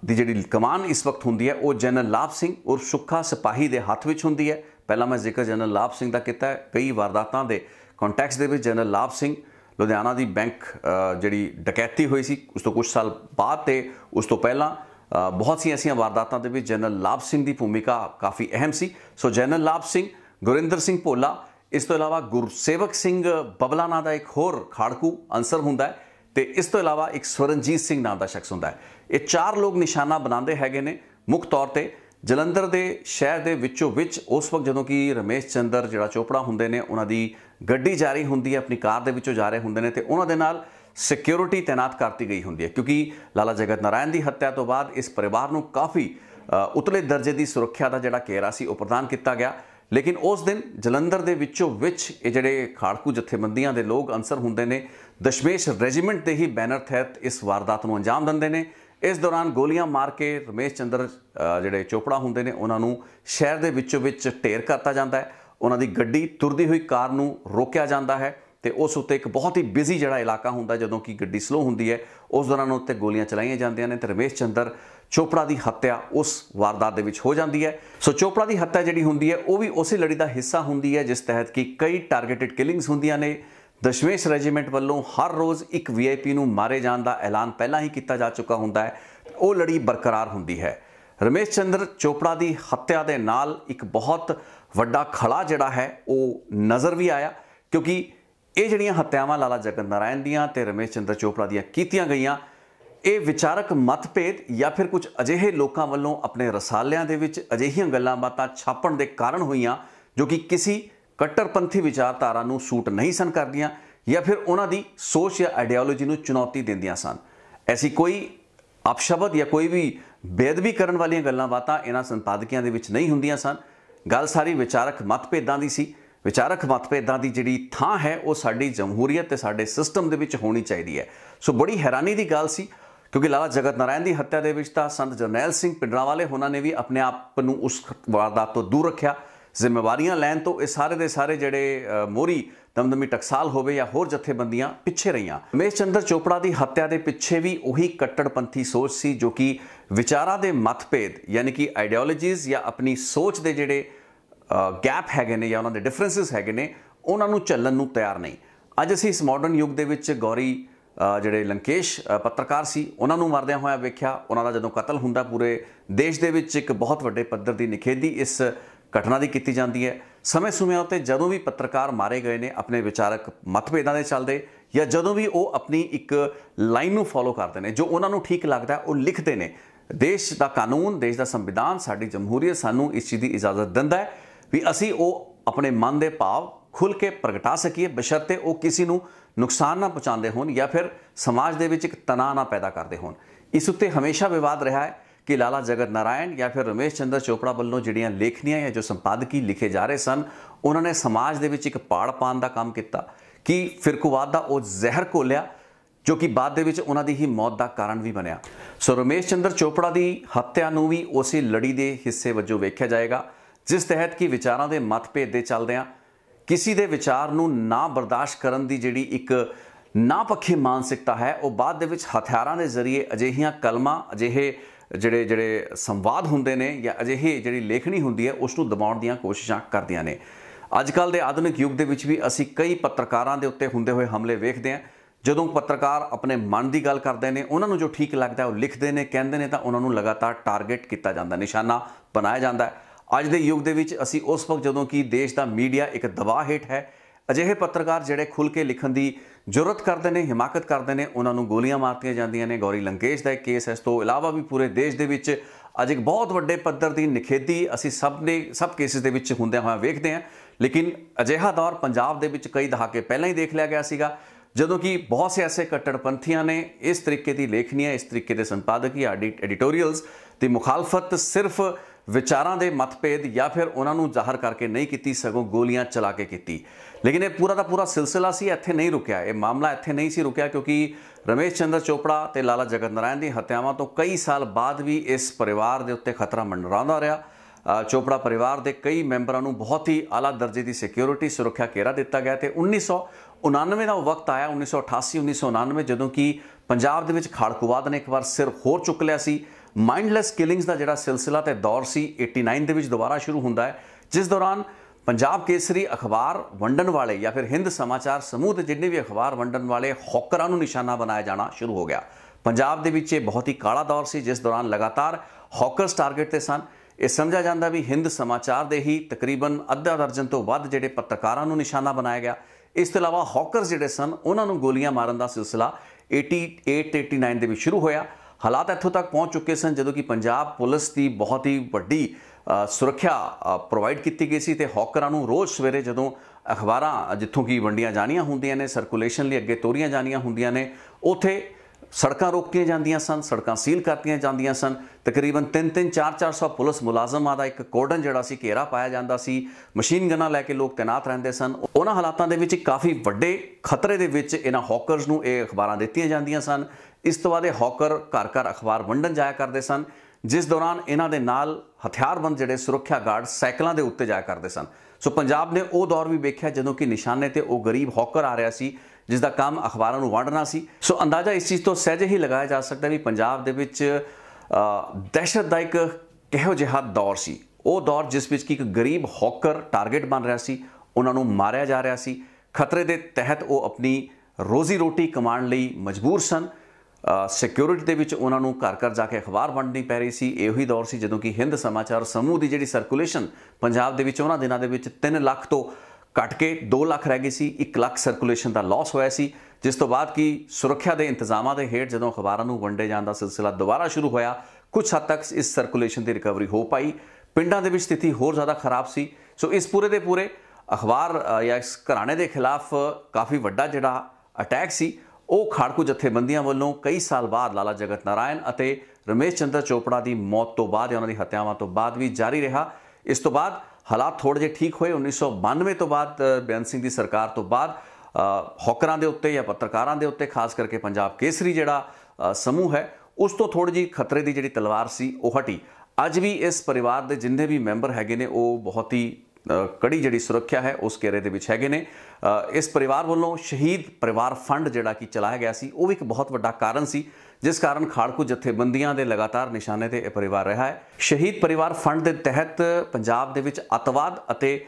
[SPEAKER 1] ਦੀ ਜਿਹੜੀ ਕਮਾਨ ਇਸ ਵਕਤ ਹੁੰਦੀ ਹੈ ਉਹ ਜਨਰਲ ਲਾਭ ਸਿੰਘ ਔਰ ਸੁੱਖਾ ਸਿਪਾਹੀ ਦੇ ਹੱਥ ਵਿੱਚ ਹੁੰਦੀ ਹੈ ਪਹਿਲਾਂ ਮੈਂ ਜ਼ਿਕਰ ਜਨਰਲ ਲਾਭ ਸਿੰਘ ਦਾ ਕੀਤਾ ਹੈ ਕਈ ਵਾਰਦਾਤਾਂ ਦੇ ਕੰਟੈਕਸ ਦੇ ਵਿੱਚ ਜਨਰਲ ਲਾਭ ਸਿੰਘ ਲੁਧਿਆਣਾ ਦੀ ਬੈਂਕ ਜਿਹੜੀ ਡਕੈਤੀ ਹੋਈ ਸੀ ਉਸ ਤੋਂ ਕੁਝ ਸਾਲ ਬਾਅਦ ਤੇ ਉਸ ਤੋਂ ਪਹਿਲਾਂ ਬਹੁਤ ਸੀ ਐਸੀਆਂ ਵਾਰਦਾਤਾਂ ਦੇ ਵਿੱਚ ਜਨਰਲ ਲਾਭ ਸਿੰਘ ਦੀ ਭੂਮਿਕਾ ਕਾਫੀ ਅਹਿਮ ਸੀ ਸੋ ਜਨਰਲ ਲਾਭ ਸਿੰਘ ਗੁਰਿੰਦਰ ਸਿੰਘ ਭੋਲਾ ਇਸ ਤੋਂ ਇਲਾਵਾ ਗੁਰਸੇਵਕ ਸਿੰਘ ਬਬਲਾ ਨਾਂ ਦਾ ਇੱਕ ਹੋਰ ਖਾੜਕੂ ਅਨਸਰ ਹੁੰਦਾ ਹੈ ਤੇ ਇਸ ਤੋਂ ਇਲਾਵਾ ਇੱਕ ਸਵਰਨਜੀਤ ਸਿੰਘ ਨਾਂ ਦਾ ਸ਼ਖਸ ਹੁੰਦਾ ਹੈ ਇਹ ਚਾਰ ਲੋਕ ਨਿਸ਼ਾਨਾ ਬਣਾਉਂਦੇ ਹੈਗੇ ਨੇ ਮੁੱਖ ਤੌਰ ਤੇ ਜਲੰਧਰ ਦੇ ਸ਼ਹਿਰ ਦੇ ਵਿੱਚੋਂ ਵਿੱਚ ਉਸ ਵਕਤ ਜਦੋਂ ਕਿ ਰਮੇਸ਼ ਚੰਦਰ ਜਿਹੜਾ ਚੋਪੜਾ ਹੁੰਦੇ ਨੇ ਉਹਨਾਂ ਦੀ ਗੱਡੀ ਰਹੀ ਹੁੰਦੀ ਹੈ ਆਪਣੀ ਕਾਰ ਦੇ ਵਿੱਚੋਂ ਜਾ ਰਹੇ ਹੁੰਦੇ ਨੇ ਤੇ ਉਹਨਾਂ ਦੇ ਨਾਲ ਸਿਕਿਉਰਿਟੀ ਤਾਇਨਾਤ ਕਰਤੀ ਗਈ ਹੁੰਦੀ ਹੈ ਕਿਉਂਕਿ ਲਾਲਾ ਜਗਤ ਨਾਰਾਇਣ ਦੀ ਹੱਤਿਆ ਤੋਂ ਬਾਅਦ ਇਸ ਪਰਿਵਾਰ ਨੂੰ ਕਾਫੀ ਉਤਲੇ ਦਰਜੇ ਦੀ ਸੁਰੱਖਿਆ ਦਾ ਜਿਹੜਾ ਕੇਰਾ ਸੀ ਉਹ ਪ੍ਰਦਾਨ ਕੀਤਾ ਗਿਆ ਲੇਕਿਨ ਉਸ ਦਿਨ ਜਲੰਧਰ ਦੇ ਵਿੱਚੋਂ ਵਿੱਚ ਇਹ ਜਿਹੜੇ ਖਾੜਕੂ ਜਥੇਬੰਦੀਆਂ ਦੇ ਲੋਕ ਅੰਸਰ ਹੁੰਦੇ ਨੇ ਦਸ਼ਮੇਸ਼ ਰੈਜੀਮੈਂਟ ਦੇ ਹੀ ਬੈਨਰ ਤਹਿਤ ਇਸ ਵਾਰਦਾਤ ਨੂੰ ਅੰਜਾਮ ਦਿੰਦੇ ਨੇ ਇਸ ਦੌਰਾਨ ਗੋਲੀਆਂ ਮਾਰ ਕੇ ਰਮੇਸ਼ ਚੰਦਰ ਜਿਹੜੇ ਚੋਪੜਾ ਹੁੰਦੇ ਨੇ ਉਹਨਾਂ ਨੂੰ ਸ਼ਹਿਰ ਦੇ ਵਿੱਚੋਂ ਵਿੱਚ ਢੇਰ ਕਰਤਾ ਜਾਂਦਾ ਹੈ ਉਹਨਾਂ ਦੀ ਗੱਡੀ ਤੁਰਦੀ ਹੋਈ ਕਾਰ ਨੂੰ ਰੋਕਿਆ ਜਾਂਦਾ ਹੈ ਤੇ ਉਸ ਉੱਤੇ ਇੱਕ ਬਹੁਤ ਹੀ ਬਿਜ਼ੀ ਜਿਹੜਾ ਇਲਾਕਾ ਹੁੰਦਾ ਜਦੋਂ ਕਿ ਗੱਡੀ ਸਲੋ ਹੁੰਦੀ ਹੈ ਉਸ ਦੌਰਾਨ ਉੱਤੇ ਗੋਲੀਆਂ ਚਲਾਈਆਂ ਜਾਂਦੀਆਂ ਨੇ ਤੇ ਰਮੇਸ਼ ਚੰਦਰ ਚੋਪੜਾ ਦੀ ਹੱਤਿਆ ਉਸ ਵਾਰਦਾਤ ਦੇ ਵਿੱਚ ਹੋ ਜਾਂਦੀ ਹੈ ਸੋ ਚੋਪੜਾ ਦੀ ਹੱਤਿਆ ਜਿਹੜੀ ਹੁੰਦੀ ਹੈ ਉਹ ਵੀ ਉਸੇ ਲੜੀ ਦਾ ਹਿੱਸਾ ਹੁੰਦੀ ਹੈ ਜਿਸ ਤਹਿਤ ਕਿ ਕਈ ਟਾਰਗੇਟਡ ਕਿਲਿੰਗਸ ਹੁੰਦੀਆਂ ਨੇ ਦਸ਼ਮੇਸ਼ ਰੈਜੀਮੈਂਟ ਵੱਲੋਂ ਹਰ ਰੋਜ਼ ਇੱਕ ਵੀਆਈਪੀ ਨੂੰ ਮਾਰੇ ਜਾਣ ਦਾ ਐਲਾਨ ਪਹਿਲਾਂ ਹੀ ਕੀਤਾ ਜਾ ਚੁੱਕਾ ਹੁੰਦਾ ਹੈ ਉਹ ਲੜੀ ਬਰਕਰਾਰ ਹੁੰਦੀ ਹੈ ਰਮੇਸ਼ ਚੰਦਰ ਚੋਪੜਾ ਦੀ ਹੱਤਿਆ ਦੇ ਨਾਲ ਇੱਕ ਬਹੁਤ ਵੱਡਾ ਖੜਾ ਜਿਹੜਾ ਹੈ ਉਹ ਨਜ਼ਰ ਵੀ ਆਇਆ ਕਿਉਂਕਿ ਇਹ ਜਿਹੜੀਆਂ ਹੱਤਿਆਵਾਂ ਲਾਲਾ ਜਗਤ ਨਾਰਾਇਣ ਦੀਆਂ ਤੇ ਰਮੇਸ਼ ਚੰਦਰ ਚੋਪੜਾ ਦੀਆਂ ਕੀਤੀਆਂ ਗਈਆਂ ਇਹ ਵਿਚਾਰਕ ਮਤਭੇਦ ਜਾਂ ਫਿਰ ਕੁਝ ਅਜਿਹੇ ਲੋਕਾਂ ਵੱਲੋਂ ਆਪਣੇ ਰਸਾਲਿਆਂ ਦੇ ਵਿੱਚ ਅਜਿਹੀਆਂ ਗੱਲਾਂ ਬਾਤਾਂ ਛਾਪਣ ਦੇ ਕਾਰਨ ਹੋਈਆਂ ਜੋ ਕਿ ਕਿਸੇ ਕੱਟੜਪੰਥੀ ਵਿਚਾਰਧਾਰਾ ਨੂੰ ਸੂਟ ਨਹੀਂ ਸਨ ਕਰਦੀਆਂ ਜਾਂ ਫਿਰ ਉਹਨਾਂ ਦੀ ਸੋਚ ਜਾਂ ਆਈਡੀਓਲੋਜੀ ਨੂੰ ਚੁਣੌਤੀ ਦਿੰਦੀਆਂ ਸਨ ਐਸੀ ਕੋਈ ਅਪਸ਼ਬਦ ਜਾਂ ਕੋਈ ਵੀ ਬੇਦਬੀ ਕਰਨ ਵਾਲੀਆਂ ਗੱਲਾਂ ਬਾਤਾਂ ਇਹਨਾਂ ਸੰਪਾਦਕੀਆਂ ਦੇ ਵਿੱਚ ਨਹੀਂ ਹੁੰਦੀਆਂ ਸਨ ਗੱਲ ਸਾਰੀ ਵਿਚਾਰਕ ਮਤਭੇਦਾਂ ਦੀ ਸੀ ਵਿਚਾਰਕ ਮਤਭੇਦਾਂ ਦੀ ਜਿਹੜੀ ਥਾਂ ਹੈ ਉਹ ਸਾਡੀ ਜਮਹੂਰੀਅਤ ਤੇ ਸਾਡੇ ਸਿਸਟਮ ਦੇ ਵਿੱਚ ਹੋਣੀ ਚਾਹੀਦੀ ਹੈ ਸੋ ਬੜੀ ਹੈਰਾਨੀ ਦੀ ਗੱਲ ਸੀ ਕਿਉਂਕਿ ਲਾਲਾ ਜਗਤ ਨਾਰਾਇਣ ਦੀ ਹੱਤਿਆ ਦੇ ਵਿੱਚ ਤਾਂ ਸੰਤ ਜਰਨੈਲ ਸਿੰਘ ਪਿੰਡਰਾਵਾਲੇ ਉਹਨਾਂ ਨੇ ਵੀ ਆਪਣੇ ਆਪ ਨੂੰ ਉਸ ਵਾਰਦਾਤ ਤੋਂ ਦੂਰ ਰੱਖਿਆ ਜ਼ਿੰਮੇਵਾਰੀਆਂ ਲੈਣ ਤੋਂ ਇਹ ਸਾਰੇ ਦੇ ਸਾਰੇ ਜਿਹੜੇ ਮੋਰੀ ਦਮਦਮੀ ਟਕਸਾਲ ਹੋਵੇ ਜਾਂ ਹੋਰ ਜਥੇਬੰਦੀਆਂ ਪਿੱਛੇ ਰਹੀਆਂ ਮੇਸ਼ ਚੰਦਰ ਚੋਪੜਾ ਦੀ ਹੱਤਿਆ ਦੇ ਪਿੱਛੇ ਵੀ ਉਹੀ ਕੱਟੜਪੰਥੀ ਸੋਚ ਸੀ ਜੋ ਕਿ ਵਿਚਾਰਾਂ ਦੇ ਮਤਭੇਦ ਯਾਨੀ ਕਿ ਆਈਡੀਓਲੋਜੀਜ਼ ਜਾਂ ਆਪਣੀ ਸੋਚ ਦੇ ਜਿਹੜੇ ਗੈਪ ਹੈਗੇ ਨੇ ਜਾਂ ਉਹਨਾਂ ਦੇ ਡਿਫਰੈਂਸਸ ਹੈਗੇ ਨੇ ਉਹਨਾਂ ਨੂੰ ਚੱਲਣ ਨੂੰ ਤਿਆਰ ਨਹੀਂ ਅੱਜ ਅਸੀਂ ਇਸ ਮਾਡਰਨ ਯੁੱਗ ਦੇ ਵਿੱਚ ਗੌਰੀ ਜਿਹੜੇ ਲੰਕੇਸ਼ ਪੱਤਰਕਾਰ ਸੀ ਉਹਨਾਂ ਨੂੰ ਮਾਰਦਿਆਂ ਹੋਇਆ ਵੇਖਿਆ ਉਹਨਾਂ ਦਾ ਜਦੋਂ ਕਤਲ ਹੁੰਦਾ ਪੂਰੇ ਦੇਸ਼ ਦੇ ਵਿੱਚ ਇੱਕ ਬਹੁਤ ਵੱਡੇ ਪੱਧਰ ਦੀ ਨਿਖੇਧੀ ਇਸ ਘਟਨਾ ਦੀ ਕੀਤੀ ਜਾਂਦੀ ਹੈ ਸਮੇਂ-ਸਮੇਂ ਉੱਤੇ ਜਦੋਂ ਵੀ ਪੱਤਰਕਾਰ ਮਾਰੇ ਗਏ ਨੇ ਆਪਣੇ ਵਿਚਾਰਕ ਮਤਭੇਦਾਂ ਦੇ ਚੱਲਦੇ ਜਾਂ ਜਦੋਂ ਵੀ ਉਹ ਆਪਣੀ ਇੱਕ ਲਾਈਨ ਨੂੰ ਫੋਲੋ ਕਰਦੇ ਨੇ ਜੋ ਉਹਨਾਂ ਨੂੰ ਠੀਕ ਲੱਗਦਾ ਉਹ ਲਿਖਦੇ ਨੇ ਦੇਸ਼ ਦਾ ਕਾਨੂੰਨ ਦੇਸ਼ ਦਾ ਸੰਵਿਧਾਨ ਸਾਡੀ ਜਮਹੂਰੀਅਤ ਸਾਨੂੰ ਇਸ ਚੀਜ਼ ਦੀ ਇਜਾਜ਼ਤ ਦਿੰਦਾ ਹੈ ਵੀ ਅਸੀਂ ਉਹ ਆਪਣੇ ਮਨ ਦੇ ਭਾਵ ਖੁੱਲ ਕੇ ਪ੍ਰਗਟਾ ਸਕੀਏ ਬਸ਼ਰਤੇ ਉਹ ਕਿਸੇ ਨੂੰ ਨੁਕਸਾਨ ਨਾ ਪਹੁੰਚਾਉਂਦੇ ਹੋਣ ਜਾਂ ਫਿਰ ਸਮਾਜ ਦੇ ਵਿੱਚ ਇੱਕ ਤਣਾਅ ਨਾ ਪੈਦਾ ਕਰਦੇ ਹੋਣ ਇਸ ਉੱਤੇ ਹਮੇਸ਼ਾ ਵਿਵਾਦ ਰਿਹਾ ਹੈ ਕਿ ਲਾਲਾ ਜਗਤ ਨਾਰਾਇਣ ਜਾਂ ਫਿਰ ਰਮੇਸ਼ ਚੰਦਰ ਚੋਪੜਾ ਵੱਲੋਂ ਜਿਹੜੀਆਂ ਲੇਖਨੀਆਂ ਜਾਂ ਜੋ ਸੰਪਾਦਕੀ ਲਿਖੇ ਜਾ ਰਹੇ ਸਨ ਉਹਨਾਂ ਨੇ ਸਮਾਜ ਦੇ ਵਿੱਚ ਇੱਕ ਪਾੜ ਪਾਣ ਦਾ ਕੰਮ ਕੀਤਾ ਕਿ ਫਿਰਕੂਵਾਦ ਦਾ ਉਹ ਜ਼ਹਿਰ ਘੋਲਿਆ ਜੋ ਕਿ ਬਾਅਦ ਦੇ ਵਿੱਚ ਉਹਨਾਂ ਦੀ ਹੀ ਮੌਤ ਦਾ ਕਾਰਨ ਵੀ ਬਣਿਆ ਸੋ ਰਮੇਸ਼ ਚੰਦਰ ਚੋਪੜਾ ਦੀ ਹੱਤਿਆ ਨੂੰ ਵੀ ਉਸੇ ਲੜੀ ਦੇ ਹਿੱਸੇ ਵਜੋਂ ਵੇਖਿਆ ਜਾਏਗਾ ਜਿਸ ਤਹਿਤ ਕਿ ਵਿਚਾਰਾਂ ਦੇ ਮਤਭੇਦ ਦੇ ਚੱਲਦੇ ਆ ਕਿਸੇ ਦੇ ਵਿਚਾਰ ਨੂੰ ਨਾ ਬਰਦਾਸ਼ਤ ਕਰਨ ਦੀ ਜਿਹੜੀ ਇੱਕ ਨਾ ਪੱਖੀ ਮਾਨਸਿਕਤਾ ਹੈ ਉਹ ਬਾਅਦ ਦੇ ਵਿੱਚ ਹਥਿਆਰਾਂ ਦੇ ਜ਼ਰੀਏ ਅਜਿਹੀਆਂ ਕਲਮਾਂ ਅਜਿਹੇ ਜਿਹੜੇ ਜਿਹੜੇ ਸੰਵਾਦ ਹੁੰਦੇ ਨੇ ਜਾਂ ਅਜਿਹੀ ਜਿਹੜੀ ਲੇਖਣੀ ਹੁੰਦੀ ਹੈ ਉਸ ਨੂੰ ਦਬਾਉਣ ਦੀਆਂ ਕੋਸ਼ਿਸ਼ਾਂ ਕਰਦੀਆਂ ਨੇ ਅੱਜ ਕੱਲ ਦੇ ਆਧੁਨਿਕ ਯੁੱਗ ਦੇ ਵਿੱਚ ਵੀ ਅਸੀਂ ਕਈ ਪੱਤਰਕਾਰਾਂ ਦੇ ਉੱਤੇ ਹੁੰਦੇ ਹੋਏ ਹਮਲੇ ਵੇਖਦੇ ਆ ਜਦੋਂ ਪੱਤਰਕਾਰ ਆਪਣੇ ਮਨ ਦੀ ਗੱਲ ਕਰਦੇ ਨੇ ਉਹਨਾਂ ਨੂੰ ਜੋ ਠੀਕ ਲੱਗਦਾ ਉਹ ਲਿਖਦੇ ਨੇ ਕਹਿੰਦੇ ਨੇ ਤਾਂ ਉਹਨਾਂ ਨੂੰ ਲਗਾਤਾਰ ਟਾਰਗੇਟ ਕੀਤਾ ਜਾਂਦਾ ਨਿਸ਼ਾਨਾ ਬਣਾਇਆ ਜਾਂਦਾ ਹੈ ਅੱਜ ਦੇ ਯੁੱਗ ਦੇ ਵਿੱਚ ਅਸੀਂ ਉਸ ਵਕਤ ਜਦੋਂ ਕਿ ਦੇਸ਼ ਦਾ ਮੀਡੀਆ ਇੱਕ ਦਬਾਅ ਹੇਠ ਹੈ ਅਜਿਹੇ ਪੱਤਰਕਾਰ ਜਿਹੜੇ ਖੁੱਲ ਕੇ ਲਿਖਣ ਦੀ ਜ਼ਰੂਰਤ ਕਰਦੇ ਨੇ ਹਿਮਾਕਤ ਕਰਦੇ ਨੇ ਉਹਨਾਂ ਨੂੰ ਗੋਲੀਆਂ ਮਾਰਤੀਆਂ ਜਾਂਦੀਆਂ ਨੇ ਗੌਰੀ ਲੰਕੇਸ਼ ਦਾ ਇੱਕ ਕੇਸ ਇਸ ਤੋਂ ਇਲਾਵਾ ਵੀ ਪੂਰੇ ਦੇਸ਼ ਦੇ ਵਿੱਚ ਅੱਜ ਇੱਕ ਬਹੁਤ ਵੱਡੇ ਪੱਧਰ ਦੀ ਨਿਖੇਧੀ ਅਸੀਂ ਸਭ ਨੇ ਸਭ ਕੇਸਿਸ ਦੇ ਵਿੱਚ ਹੁੰਦਿਆਂ ਹੋਇਆ ਵੇਖਦੇ ਆਂ ਲੇਕਿਨ ਅਜਿਹਾ ਦੌਰ ਪੰਜਾਬ ਦੇ ਵਿੱਚ ਕਈ ਦਹਾਕੇ ਪਹਿਲਾਂ ਹੀ ਦੇਖ ਲਿਆ ਗਿਆ ਸੀਗਾ ਜਦੋਂ ਕਿ ਬਹੁਤ ਸੇ ਐਸੇ ਕੱਟੜਪੰਥੀਆਂ ਨੇ ਇਸ ਤਰੀਕੇ ਦੀ ਲੇਖਨੀਆਂ ਇਸ ਤਰੀਕੇ ਦੇ ਸੰਪਾਦਕੀ ਐਡੀਟੋਰੀਅਲਸ ਤੇ ਮੁਖਾਲਫਤ ਸਿਰਫ ਵਿਚਾਰਾਂ ਦੇ ਮਤਭੇਦ ਜਾਂ ਫਿਰ ਉਹਨਾਂ ਨੂੰ ਜ਼ਾਹਰ ਕਰਕੇ ਨਹੀਂ ਕੀਤੀ ਸਗੋਂ ਗੋਲੀਆਂ ਚਲਾ ਕੇ ਕੀਤੀ ਲੇਕਿਨ ਇਹ ਪੂਰਾ ਦਾ ਪੂਰਾ ਸਿਲਸਿਲਾ ਸੀ ਇੱਥੇ ਨਹੀਂ ਰੁਕਿਆ ਇਹ ਮਾਮਲਾ ਇੱਥੇ ਨਹੀਂ ਸੀ ਰੁਕਿਆ ਕਿਉਂਕਿ ਰਮੇਸ਼ ਚੰਦਰ ਚੋਪੜਾ ਤੇ ਲਾਲਾ ਜਗਤ ਨਾਰਾਇਣ ਦੀ ਹੱਤਿਆਵਾਂ ਤੋਂ ਕਈ ਸਾਲ ਬਾਅਦ ਵੀ ਇਸ ਪਰਿਵਾਰ ਦੇ ਉੱਤੇ ਖਤਰਾ ਮੰਡਰਾਉਂਦਾ ਰਿਹਾ ਚੋਪੜਾ ਪਰਿਵਾਰ ਦੇ ਕਈ ਮੈਂਬਰਾਂ ਨੂੰ ਬਹੁਤ ਹੀ ਆਲਾ ਦਰਜੇ ਦੀ ਸਿਕਿਉਰਿਟੀ ਸੁਰੱਖਿਆ ਘੇਰਾ ਦਿੱਤਾ ਗਿਆ ਤੇ 1999 ਦਾ ਵਕਤ ਆਇਆ 1988 1999 ਜਦੋਂ ਕਿ ਪੰਜਾਬ ਦੇ ਵਿੱਚ ਖੜਕਵਾਦ ਨੇ ਇੱਕ ਵਾਰ ਸਿਰ ਹੋਰ ਚੁੱਕ ਲਿਆ ਸੀ ਮਾਈਂਡਲੈਸ ਕਿਲਿੰਗਸ ਦਾ ਜਿਹੜਾ ਸਿਲਸਿਲਾ ਤੇ ਦੌਰ ਸੀ 89 ਦੇ ਵਿੱਚ ਦੁਬਾਰਾ ਸ਼ੁਰੂ ਹੁੰਦਾ ਹੈ ਜਿਸ ਦੌਰਾਨ ਪੰਜਾਬ ਕੇਸਰੀ ਅਖਬਾਰ ਵੰਡਣ ਵਾਲੇ ਜਾਂ ਫਿਰ ਹਿੰਦ ਸਮਾਚਾਰ ਸਮੂਹ ਦੇ ਜਿੰਨੇ ਵੀ ਅਖਬਾਰ ਵੰਡਣ ਵਾਲੇ ਹੌਕਰਾਂ ਨੂੰ ਨਿਸ਼ਾਨਾ ਬਣਾਇਆ ਜਾਣਾ ਸ਼ੁਰੂ ਹੋ ਗਿਆ ਪੰਜਾਬ ਦੇ ਵਿੱਚ ਇਹ ਬਹੁਤ ਹੀ ਕਾਲਾ ਦੌਰ ਸੀ ਜਿਸ ਦੌਰਾਨ ਲਗਾਤਾਰ ਹੌਕਰਸ ਟਾਰਗੇਟ ਤੇ ਸਨ ਇਹ ਸਮਝਿਆ ਜਾਂਦਾ ਵੀ ਹਿੰਦ ਸਮਾਚਾਰ ਦੇ ਹੀ ਤਕਰੀਬਨ ਅੱਧਾ ਦਰਜਨ ਤੋਂ ਵੱਧ ਜਿਹੜੇ ਪੱਤਰਕਾਰਾਂ ਨੂੰ ਨਿਸ਼ਾਨਾ ਬਣਾਇਆ ਗਿਆ ਇਸ ਤੋਂ ਇਲਾਵਾ ਹੌਕਰਸ ਜਿਹੜੇ ਸਨ ਉਹਨਾਂ ਨੂੰ ਗੋਲੀਆਂ ਮਾਰਨ ਦਾ ਸਿਲਸਿਲਾ 88 89 ਦੇ ਵਿੱਚ ਸ਼ੁਰੂ ਹੋਇਆ ਹਾਲਾਤ ਇੱਥੋਂ ਤੱਕ ਪਹੁੰਚ ਚੁੱਕੇ ਸਨ ਜਦੋਂ ਕਿ ਪੰਜਾਬ ਪੁਲਿਸ ਦੀ ਬਹੁਤ ਹੀ ਵੱਡੀ ਸੁਰੱਖਿਆ ਪ੍ਰੋਵਾਈਡ ਕੀਤੀ ਗਈ ਸੀ ਤੇ ਹੌਕਰਾਂ ਨੂੰ ਰੋਜ਼ ਸਵੇਰੇ ਜਦੋਂ ਅਖਬਾਰਾਂ ਜਿੱਥੋਂ ਕੀ ਵੰਡੀਆਂ ਜਾਣੀਆਂ ਹੁੰਦੀਆਂ ਨੇ ਸਰਕੂਲੇਸ਼ਨ ਲਈ ਅੱਗੇ ਤੋਰੀਆਂ ਜਾਣੀਆਂ ਹੁੰਦੀਆਂ ਨੇ ਉਥੇ ਸੜਕਾਂ ਰੋਕੀਆਂ ਜਾਂਦੀਆਂ ਸਨ ਸੜਕਾਂ ਸੀਲ ਕਰਤੀਆਂ ਜਾਂਦੀਆਂ ਸਨ ਤਕਰੀਬਨ 3-3 4-400 ਪੁਲਿਸ ਮੁਲਾਜ਼ਮਾਂ ਦਾ ਇੱਕ ਕੋਰਡਨ ਜਿਹੜਾ ਸੀ ਘੇਰਾ ਪਾਇਆ ਜਾਂਦਾ ਸੀ ਮਸ਼ੀਨ ਗਨਾਂ ਲੈ ਕੇ ਲੋਕ ਤੈਨਾਤ ਰਹਿੰਦੇ ਸਨ ਉਹਨਾਂ ਹਾਲਾਤਾਂ ਦੇ ਵਿੱਚ ਕਾਫੀ ਵੱਡੇ ਖਤਰੇ ਦੇ ਵਿੱਚ ਇਹਨਾਂ ਹੌਕਰਸ ਨੂੰ ਇਹ ਅਖਬਾਰਾਂ ਦਿੱਤੀਆਂ ਜਾਂਦੀਆਂ ਸਨ ਇਸ ਤੋਂ ਬਾਅਦ ਇਹ ਹੌਕਰ ਘਰ ਘਰ ਅਖਬਾਰ ਵੰਡਣ ਜਾਇਆ ਕਰਦੇ ਸਨ ਜਿਸ ਦੌਰਾਨ ਇਹਨਾਂ ਦੇ ਨਾਲ ਹਥਿਆਰਬੰਦ ਜਿਹੜੇ ਸੁਰੱਖਿਆ ਗਾਰਡ ਸਾਈਕਲਾਂ ਦੇ ਉੱਤੇ ਜਾਇਆ ਕਰਦੇ ਸਨ ਸੋ ਪੰਜਾਬ ਨੇ ਉਹ ਦੌਰ ਵੀ ਵੇਖਿਆ ਜਦੋਂ ਕਿ ਨਿਸ਼ਾਨੇ ਤੇ ਉਹ ਗਰੀਬ ਹੌਕਰ ਆ ਰਿਹਾ ਸੀ ਜਿਸ ਦਾ ਕੰਮ ਅਖਬਾਰਾਂ ਨੂੰ ਵੰਡਣਾ ਸੀ ਸੋ ਅੰਦਾਜ਼ਾ ਇਸ ਚੀਜ਼ ਤੋਂ ਸਹਿਜ ਹੀ ਲਗਾਇਆ ਜਾ ਸਕਦਾ ਵੀ ਪੰਜਾਬ ਦੇ ਵਿੱਚ ਦਹਿਸ਼ਤ ਦਾ ਇੱਕ ਕਿਹੋ ਜਿਹਾ ਦੌਰ ਸੀ ਉਹ ਦੌਰ ਜਿਸ ਵਿੱਚ ਕਿ ਇੱਕ ਗਰੀਬ ਹੌਕਰ ਟਾਰਗੇਟ ਬਣ ਰਿਹਾ ਸੀ ਉਹਨਾਂ ਨੂੰ ਮਾਰਿਆ ਜਾ ਰਿਹਾ ਸੀ ਖਤਰੇ ਦੇ ਤਹਿਤ ਉਹ ਆਪਣੀ ਰੋਜ਼ੀ ਰੋਟੀ ਕਮਾਉਣ ਲਈ ਮਜਬੂਰ ਸਨ ਸਿਕਿਉਰਿਟੀ ਦੇ ਵਿੱਚ ਉਹਨਾਂ ਨੂੰ ਘਰ ਘਰ ਜਾ ਕੇ ਅਖਬਾਰ ਵੰਡਣੀ ਪੈ ਰਹੀ ਸੀ ਇਹੋ ਹੀ ਦੌਰ ਸੀ ਜਦੋਂ ਕਿ ਹਿੰਦ ਸਮਾਚਾਰ ਸਮੂਹ ਦੀ ਜਿਹੜੀ ਸਰਕੂਲੇਸ਼ਨ ਪੰਜਾਬ ਦੇ ਵਿੱਚ ਉਹਨਾਂ ਦਿਨਾਂ ਦੇ ਵਿੱਚ 3 ਲੱਖ ਤੋਂ ਘਟ ਕੇ 2 ਲੱਖ ਰਹਿ ਗਈ ਸੀ 1 ਲੱਖ ਸਰਕੂਲੇਸ਼ਨ ਦਾ ਲਾਸ ਹੋਇਆ ਸੀ ਜਿਸ ਤੋਂ ਬਾਅਦ ਕਿ ਸੁਰੱਖਿਆ ਦੇ ਇੰਤਜ਼ਾਮਾਂ ਦੇ ਹੇਠ ਜਦੋਂ ਅਖਬਾਰਾਂ ਨੂੰ ਵੰਡੇ ਜਾਣ ਦਾ ਸਿਲਸਿਲਾ ਦੁਬਾਰਾ ਸ਼ੁਰੂ ਹੋਇਆ ਕੁਝ ਹੱਦ ਤੱਕ ਇਸ ਸਰਕੂਲੇਸ਼ਨ ਦੀ ਰਿਕਵਰੀ ਹੋ ਪਾਈ ਪਿੰਡਾਂ ਦੇ ਵਿੱਚ ਸਥਿਤੀ ਹੋਰ ਜ਼ਿਆਦਾ ਖਰਾਬ ਸੀ ਸੋ ਇਸ ਪੂਰੇ ਦੇ ਪੂਰੇ ਅਖਬਾਰ ਜਾਂ ਇਸ ਘਰਾਣੇ ਦੇ ਖਿਲਾਫ ਕਾਫੀ ਵੱਡਾ ਜਿਹੜਾ ਅਟੈਕ ਸੀ ਉਹ ਖਾੜਕੂ ਜਥੇਬੰਦੀਆਂ ਵੱਲੋਂ ਕਈ ਸਾਲ ਬਾਅਦ ਲਾਲਾ ਜਗਤ ਨਾਰਾਇਣ ਅਤੇ ਰਮੇਸ਼ ਚੰਦਰ ਚੋਪੜਾ ਦੀ ਮੌਤ ਤੋਂ ਬਾਅਦ ਉਹਨਾਂ ਦੀ ਹੱਤਿਆਵਾਂ ਤੋਂ ਬਾਅਦ ਵੀ ਜਾਰੀ ਰਿਹਾ ਇਸ ਤੋਂ ਬਾਅਦ ਹਾਲਾਤ ਥੋੜੇ ਜਿਹਾ ਠੀਕ ਹੋਏ 1992 ਤੋਂ ਬਾਅਦ ਬਿਆਨ ਸਿੰਘ ਦੀ ਸਰਕਾਰ ਤੋਂ ਬਾਅਦ ਹੌਕਰਾਂ ਦੇ ਉੱਤੇ ਜਾਂ ਪੱਤਰਕਾਰਾਂ ਦੇ ਉੱਤੇ ਖਾਸ ਕਰਕੇ ਪੰਜਾਬ ਕੇਸਰੀ ਜਿਹੜਾ ਸਮੂਹ ਹੈ ਉਸ ਤੋਂ ਥੋੜੀ ਜੀ ਖਤਰੇ ਦੀ ਜਿਹੜੀ ਤਲਵਾਰ ਸੀ ਉਹ ਹਟੀ ਅੱਜ ਵੀ ਇਸ ਪਰਿਵਾਰ ਦੇ ਜਿੰਨੇ ਵੀ ਮੈਂਬਰ ਹੈਗੇ ਨੇ ਉਹ ਬਹੁਤ ਹੀ ਕੜੀ ਜਿਹੜੀ ਸੁਰੱਖਿਆ ਹੈ ਉਸ ਘੇਰੇ ਦੇ ਵਿੱਚ ਹੈਗੇ ਨੇ ਇਸ ਪਰਿਵਾਰ ਵੱਲੋਂ ਸ਼ਹੀਦ ਪਰਿਵਾਰ ਫੰਡ ਜਿਹੜਾ ਕਿ ਚਲਾਇਆ ਗਿਆ ਸੀ ਉਹ ਵੀ ਇੱਕ ਬਹੁਤ ਵੱਡਾ ਕਾਰਨ ਸੀ ਜਿਸ ਕਾਰਨ ਖਾੜਕੂ ਜਥੇਬੰਦੀਆਂ ਦੇ ਲਗਾਤਾਰ ਨਿਸ਼ਾਨੇ ਤੇ ਇਹ ਪਰਿਵਾਰ ਰਿਹਾ ਹੈ ਸ਼ਹੀਦ ਪਰਿਵਾਰ ਫੰਡ ਦੇ ਤਹਿਤ ਪੰਜਾਬ ਦੇ ਵਿੱਚ ਅਤਵਾਦ ਅਤੇ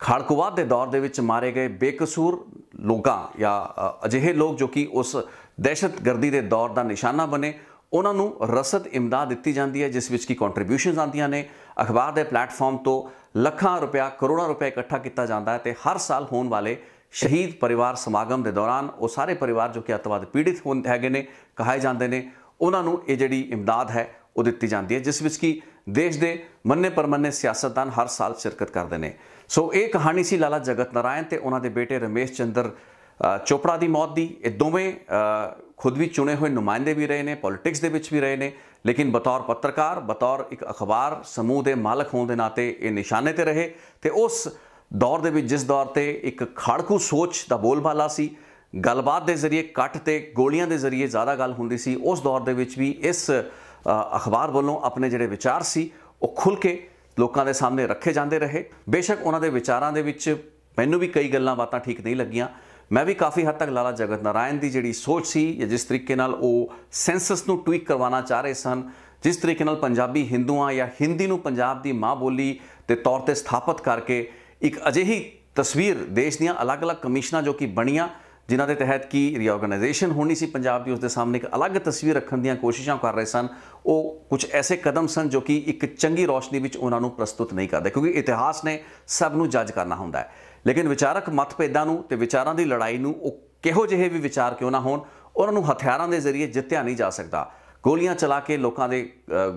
[SPEAKER 1] ਖਾੜਕੂਵਾਦ ਦੇ ਦੌਰ ਦੇ ਵਿੱਚ ਮਾਰੇ ਗਏ ਬੇਕਸੂਰ ਲੋਕਾਂ ਜਾਂ ਅਜਿਹੇ ਲੋਕ ਜੋ ਕਿ ਉਸ ਦਹਿਸ਼ਤਗਰਦੀ ਦੇ ਦੌਰ ਦਾ ਨਿਸ਼ਾਨਾ ਬਣੇ ਉਹਨਾਂ ਨੂੰ ਰਸਦ ਇਮਦਾਦ ਦਿੱਤੀ ਜਾਂਦੀ ਹੈ ਜਿਸ ਵਿੱਚ ਕੀ ਕੰਟਰੀਬਿਊਸ਼ਨਸ ਆਉਂਦੀਆਂ ਨੇ ਅਖਬਾਰ ਦੇ ਪਲੇਟਫਾਰਮ ਤੋਂ ਲੱਖਾਂ ਰੁਪਇਆ ਕਰੋੜਾਂ ਰੁਪਇਆ ਇਕੱਠਾ ਕੀਤਾ ਜਾਂਦਾ ਹੈ ਤੇ ਹਰ ਸਾਲ ਹੋਣ ਵਾਲੇ ਸ਼ਹੀਦ ਪਰਿਵਾਰ ਸਮਾਗਮ ਦੇ ਦੌਰਾਨ ਉਹ ਸਾਰੇ ਪਰਿਵਾਰ ਜੋ ਕਿ ਅਤਵਾਦ ਪੀੜਿਤ ਹੁੰਦੇ ਹੈਗੇ ਨੇ ਕਹਾਏ ਜਾਂਦੇ ਨੇ ਉਹਨਾਂ ਨੂੰ ਇਹ ਜਿਹੜੀ ਇਮਦਾਦ ਹੈ ਉਹ ਦਿੱਤੀ ਜਾਂਦੀ ਹੈ ਜਿਸ ਵਿੱਚ ਕਿ ਦੇਸ਼ ਦੇ ਮੰਨੇ ਪਰਮੰਨੇ ਸਿਆਸਤਦਾਨ ਹਰ ਸਾਲ ਸ਼ਿਰਕਤ ਕਰਦੇ ਨੇ ਸੋ ਇਹ ਕਹਾਣੀ ਸੀ ਲਾਲਾ ਜਗਤ ਨਾਰਾਇਣ ਤੇ ਉਹਨਾਂ ਦੇ ਬੇਟੇ ਰਮੇਸ਼ ਚੰਦਰ ਚੋਪੜਾ ਦੀ ਮੌਤ ਦੀ ਇਹ ਦੋਵੇਂ ਖੁਦ ਵੀ ਚੁਣੇ ਹੋਏ ਨੁਮਾਇੰਦੇ ਵੀ ਰਹੇ ਨੇ ਪੋਲਿਟਿਕਸ ਦੇ ਵਿੱਚ ਵੀ ਰਹੇ ਨੇ ਲੇਕਿਨ ਬਤੌਰ ਪੱਤਰਕਾਰ ਬਤੌਰ ਇੱਕ ਅਖਬਾਰ ਸਮੂਹ ਦੇ ਮਾਲਕ ਹੋਣ ਦੇ ਨਾਤੇ ਇਹ ਨਿਸ਼ਾਨੇ ਤੇ ਰਹੇ ਤੇ ਉਸ ਦੌਰ ਦੇ ਵਿੱਚ ਜਿਸ ਦੌਰ ਤੇ ਇੱਕ ਖੜਕੂ ਸੋਚ ਦਾ ਬੋਲਬਾਲਾ ਸੀ ਗੱਲਬਾਤ ਦੇ ਜ਼ਰੀਏ ਕੱਟ ਤੇ ਗੋਲੀਆਂ ਦੇ ਜ਼ਰੀਏ ਜ਼ਿਆਦਾ ਗੱਲ ਹੁੰਦੀ ਸੀ ਉਸ ਦੌਰ ਦੇ ਵਿੱਚ ਵੀ ਇਸ ਅਖਬਾਰ ਵੱਲੋਂ ਆਪਣੇ ਜਿਹੜੇ ਵਿਚਾਰ ਸੀ ਉਹ ਖੁੱਲ ਕੇ ਲੋਕਾਂ ਦੇ ਸਾਹਮਣੇ ਰੱਖੇ ਜਾਂਦੇ ਰਹੇ ਬੇਸ਼ੱਕ ਉਹਨਾਂ ਦੇ ਵਿਚਾਰਾਂ ਦੇ ਵਿੱਚ ਮੈਨੂੰ ਵੀ ਕਈ ਗੱਲਾਂ ਬਾਤਾਂ ਠੀਕ ਨਹੀਂ ਲੱਗੀਆਂ ਮੈਂ ਵੀ ਕਾਫੀ ਹੱਦ ਤੱਕ ਲਾਲਾ ਜਗਤ ਨਾਰਾਇਣ ਦੀ ਜਿਹੜੀ ਸੋਚ ਸੀ ਜਾਂ ਜਿਸ ਤਰੀਕੇ ਨਾਲ ਉਹ ਸੈਂਸਸ ਨੂੰ ਟਵੀਕ ਕਰਵਾਉਣਾ ਚਾਹ ਰਹੇ ਸਨ ਜਿਸ ਤਰੀਕੇ ਨਾਲ ਪੰਜਾਬੀ ਹਿੰਦੂਆਂ ਜਾਂ ਹਿੰਦੀ ਨੂੰ ਪੰਜਾਬ ਦੀ ਮਾਂ ਬੋਲੀ ਦੇ ਤੌਰ ਤੇ ਸਥਾਪਿਤ ਕਰਕੇ ਇੱਕ ਅਜਿਹੀ ਤਸਵੀਰ ਦੇਸ਼ ਦੀਆਂ ਅਲੱਗ-ਅਲੱਗ ਕਮਿਸ਼ਨਾਂ ਜੋ ਕਿ ਬਣੀਆਂ ਜਿਨ੍ਹਾਂ ਦੇ ਤਹਿਤ ਕੀ ਰੀਆਰਗੇਨਾਈਜੇਸ਼ਨ ਹੋਣੀ ਸੀ ਪੰਜਾਬ ਦੀ ਉਸ ਦੇ ਸਾਹਮਣੇ ਇੱਕ ਅਲੱਗ ਤਸਵੀਰ ਰੱਖਣ ਦੀਆਂ ਕੋਸ਼ਿਸ਼ਾਂ ਕਰ ਰਹੇ ਸਨ ਉਹ ਕੁਝ ਐਸੇ ਕਦਮ ਸਨ ਜੋ ਕਿ ਇੱਕ ਚੰਗੀ ਰੋਸ਼ਨੀ ਵਿੱਚ ਉਹਨਾਂ ਨੂੰ ਪ੍ਰਸਤੁਤ ਨਹੀਂ ਕਰਦੇ ਕਿਉਂਕਿ ਇਤਿਹਾਸ ਨੇ ਸਭ ਨੂੰ ਜੱਜ ਕਰਨਾ ਹੁੰਦਾ ਹੈ ਲੇਕਿਨ ਵਿਚਾਰਕ ਮਤਭੇਦਾਂ ਨੂੰ ਤੇ ਵਿਚਾਰਾਂ ਦੀ ਲੜਾਈ ਨੂੰ ਉਹ ਕਿਹੋ ਜਿਹੇ ਵੀ ਵਿਚਾਰ ਕਿਉਂ ਨਾ ਹੋਣ ਉਹਨਾਂ ਨੂੰ ਹਥਿਆਰਾਂ ਦੇ ਜ਼ਰੀਏ ਜਿੱਤਿਆ ਨਹੀਂ ਜਾ ਸਕਦਾ ਗੋਲੀਆਂ ਚਲਾ ਕੇ ਲੋਕਾਂ ਦੇ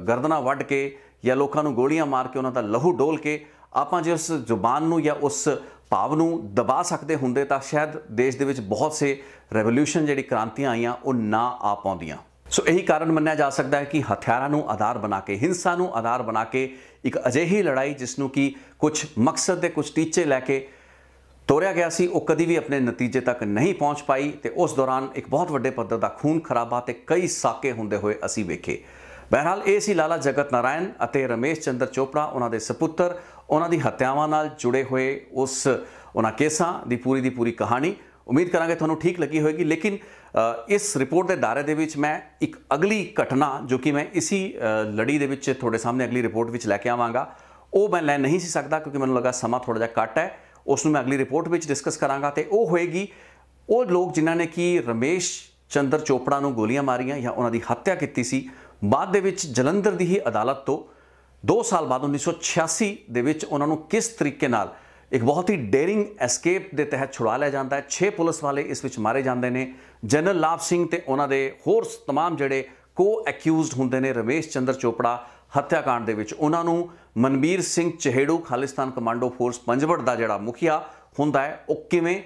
[SPEAKER 1] ਗਰਦਨਾਂ ਵੱਢ ਕੇ ਜਾਂ ਲੋਕਾਂ ਨੂੰ ਗੋਲੀਆਂ ਮਾਰ ਕੇ ਉਹਨਾਂ ਦਾ ਲਹੂ ਡੋਲ ਕੇ ਆਪਾਂ ਜੇ ਉਸ ਜ਼ੁਬਾਨ ਨੂੰ ਜਾਂ ਉਸ ਭਾਵ ਨੂੰ ਦਬਾ ਸਕਦੇ ਹੁੰਦੇ ਤਾਂ ਸ਼ਾਇਦ ਦੇਸ਼ ਦੇ ਵਿੱਚ ਬਹੁਤ ਸੇ ਰੈਵੋਲੂਸ਼ਨ ਜਿਹੜੀ ਕ੍ਰਾਂਤੀਆਂ ਆਈਆਂ ਉਹ ਨਾ ਆ ਪਾਉਂਦੀਆਂ ਸੋ ਇਹੀ ਕਾਰਨ ਮੰਨਿਆ ਜਾ ਸਕਦਾ ਹੈ ਕਿ ਹਥਿਆਰਾਂ ਨੂੰ ਆਧਾਰ ਬਣਾ ਕੇ ਹਿੰਸਾ ਨੂੰ ਆਧਾਰ ਬਣਾ ਕੇ ਇੱਕ ਅਜਿਹੀ ਲੜਾਈ ਜਿਸ ਨੂੰ ਕਿ ਕੁਝ ਮਕਸਦ ਦੇ ਕੁਝ ਟੀਚੇ ਲੈ ਕੇ ਤੋਰਿਆ ਗਿਆ ਸੀ ਉਹ ਕਦੀ ਵੀ ਆਪਣੇ ਨਤੀਜੇ ਤੱਕ ਨਹੀਂ ਪਹੁੰਚ ਪਾਈ ਤੇ ਉਸ ਦੌਰਾਨ ਇੱਕ ਬਹੁਤ ਵੱਡੇ ਪੱਧਰ ਦਾ ਖੂਨ ਖਰਾਬਾ ਤੇ ਕਈ ਸਾਕੇ ਹੁੰਦੇ ਹੋਏ ਅਸੀਂ ਵੇਖੇ ਬਹਿਰਹਾਲ ਇਹ ਸੀ ਲਾਲਾ ਜਗਤ ਨਾਰਾਇਣ ਅਤੇ ਰਮੇਸ਼ ਚੰਦਰ ਚੋਪੜਾ ਉਹਨਾਂ ਦੇ ਸੁਪੁੱਤਰ ਉਹਨਾਂ ਦੀ ਹੱਤਿਆਵਾਂ ਨਾਲ ਜੁੜੇ ਹੋਏ ਉਸ ਉਹਨਾਂ ਕੇਸਾਂ ਦੀ ਪੂਰੀ ਦੀ ਪੂਰੀ ਕਹਾਣੀ ਉਮੀਦ ਕਰਾਂਗੇ ਤੁਹਾਨੂੰ ਠੀਕ ਲੱਗੀ ਹੋਵੇਗੀ ਲੇਕਿਨ ਇਸ ਰਿਪੋਰਟ ਦੇ ਦਾਰੇ ਦੇ ਵਿੱਚ ਮੈਂ ਇੱਕ ਅਗਲੀ ਘਟਨਾ ਜੋ ਕਿ ਮੈਂ ਇਸੀ ਲੜੀ ਦੇ ਵਿੱਚ ਤੁਹਾਡੇ ਸਾਹਮਣੇ ਅਗਲੀ ਰਿਪੋਰਟ ਵਿੱਚ ਲੈ ਕੇ ਆਵਾਂਗਾ ਉਹ ਮੈਂ ਲੈ ਨਹੀਂ ਸੀ ਸਕਦਾ ਕਿਉਂਕਿ ਮੈਨੂੰ ਲੱਗਾ ਸਮਾਂ ਥੋੜਾ ਜਿਹਾ ਘੱਟ ਹੈ ਉਸ ਨੂੰ ਮੈਂ ਅਗਲੀ ਰਿਪੋਰਟ ਵਿੱਚ ਡਿਸਕਸ ਕਰਾਂਗਾ ਤੇ ਉਹ ਹੋਏਗੀ ਉਹ ਲੋਕ ਜਿਨ੍ਹਾਂ ਨੇ ਕੀ ਰਮੇਸ਼ ਚੰਦਰ ਚੋਪੜਾ ਨੂੰ ਗੋਲੀਆਂ ਮਾਰੀਆਂ ਜਾਂ ਉਹਨਾਂ ਦੀ ਹੱਤਿਆ ਕੀਤੀ ਸੀ ਬਾਅਦ ਦੇ ਵਿੱਚ ਜਲੰਧਰ ਦੀ ਹੀ ਅਦਾਲਤ ਤੋਂ 2 ਸਾਲ ਬਾਅਦ 1986 ਦੇ ਵਿੱਚ ਉਹਨਾਂ ਨੂੰ ਕਿਸ ਤਰੀਕੇ ਨਾਲ ਇੱਕ ਬਹੁਤ ਹੀ ਡੇਰਿੰਗ ਐਸਕੇਪ ਦੇ ਤਹਿਤ ਛੁੜਾ ਲਿਆ ਜਾਂਦਾ ਹੈ 6 ਪੁਲਿਸ ਵਾਲੇ ਇਸ ਵਿੱਚ ਮਾਰੇ ਜਾਂਦੇ ਨੇ ਜਨਰਲ ਲਾਭ ਸਿੰਘ ਤੇ ਉਹਨਾਂ ਦੇ ਹੋਰ तमाम ਜਿਹੜੇ ਕੋ ਐਕਿਊਜ਼ਡ ਹੁੰਦੇ ਨੇ ਰਮੇਸ਼ ਚੰਦਰ ਚੋਪੜਾ ਹੱਤਿਆਕਾਂਡ ਦੇ ਵਿੱਚ ਉਹਨਾਂ ਨੂੰ ਮਨਵੀਰ ਸਿੰਘ ਚਿਹੜੂ ਖਾਲਿਸਤਾਨ ਕਮਾਂਡੋ ਫੋਰਸ ਪੰਜਵੜ ਦਾ ਜਿਹੜਾ ਮੁਖੀਆ ਹੁੰਦਾ ਹੈ ਉਹ ਕਿਵੇਂ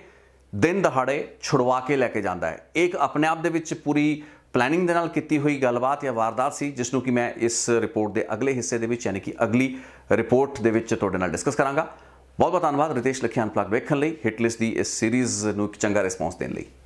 [SPEAKER 1] ਦਿਨ ਦਹਾੜੇ ਛੁੜਵਾ ਕੇ ਲੈ ਕੇ ਜਾਂਦਾ ਹੈ ਇੱਕ ਆਪਣੇ ਆਪ ਦੇ ਵਿੱਚ ਪੂਰੀ ਪਲੈਨਿੰਗ ਦੇ ਨਾਲ ਕੀਤੀ ਹੋਈ ਗੱਲਬਾਤ ਜਾਂ ਵਾਰਦਾਤ ਸੀ ਜਿਸ ਨੂੰ ਕਿ ਮੈਂ ਇਸ ਰਿਪੋਰਟ ਦੇ ਅਗਲੇ ਹਿੱਸੇ ਦੇ ਵਿੱਚ ਯਾਨੀ ਕਿ ਅਗਲੀ ਰਿਪੋਰਟ ਦੇ ਵਿੱਚ ਤੁਹਾਡੇ ਨਾਲ ਡਿਸਕਸ ਕਰਾਂਗਾ ਬਹੁਤ ਬਹੁਤ ਧੰਨਵਾਦ ਰਿਤੇਸ਼ ਲਖਿਆਨ ਪਲੱਗ ਵੇਖਣ ਲਈ ਹਿਟਲਿਸ ਦੀ ਇਸ ਸੀਰੀਜ਼ ਨੂੰ ਇੱਕ ਚੰਗਾ ਰਿਸਪੌਂਸ ਦੇਣ ਲਈ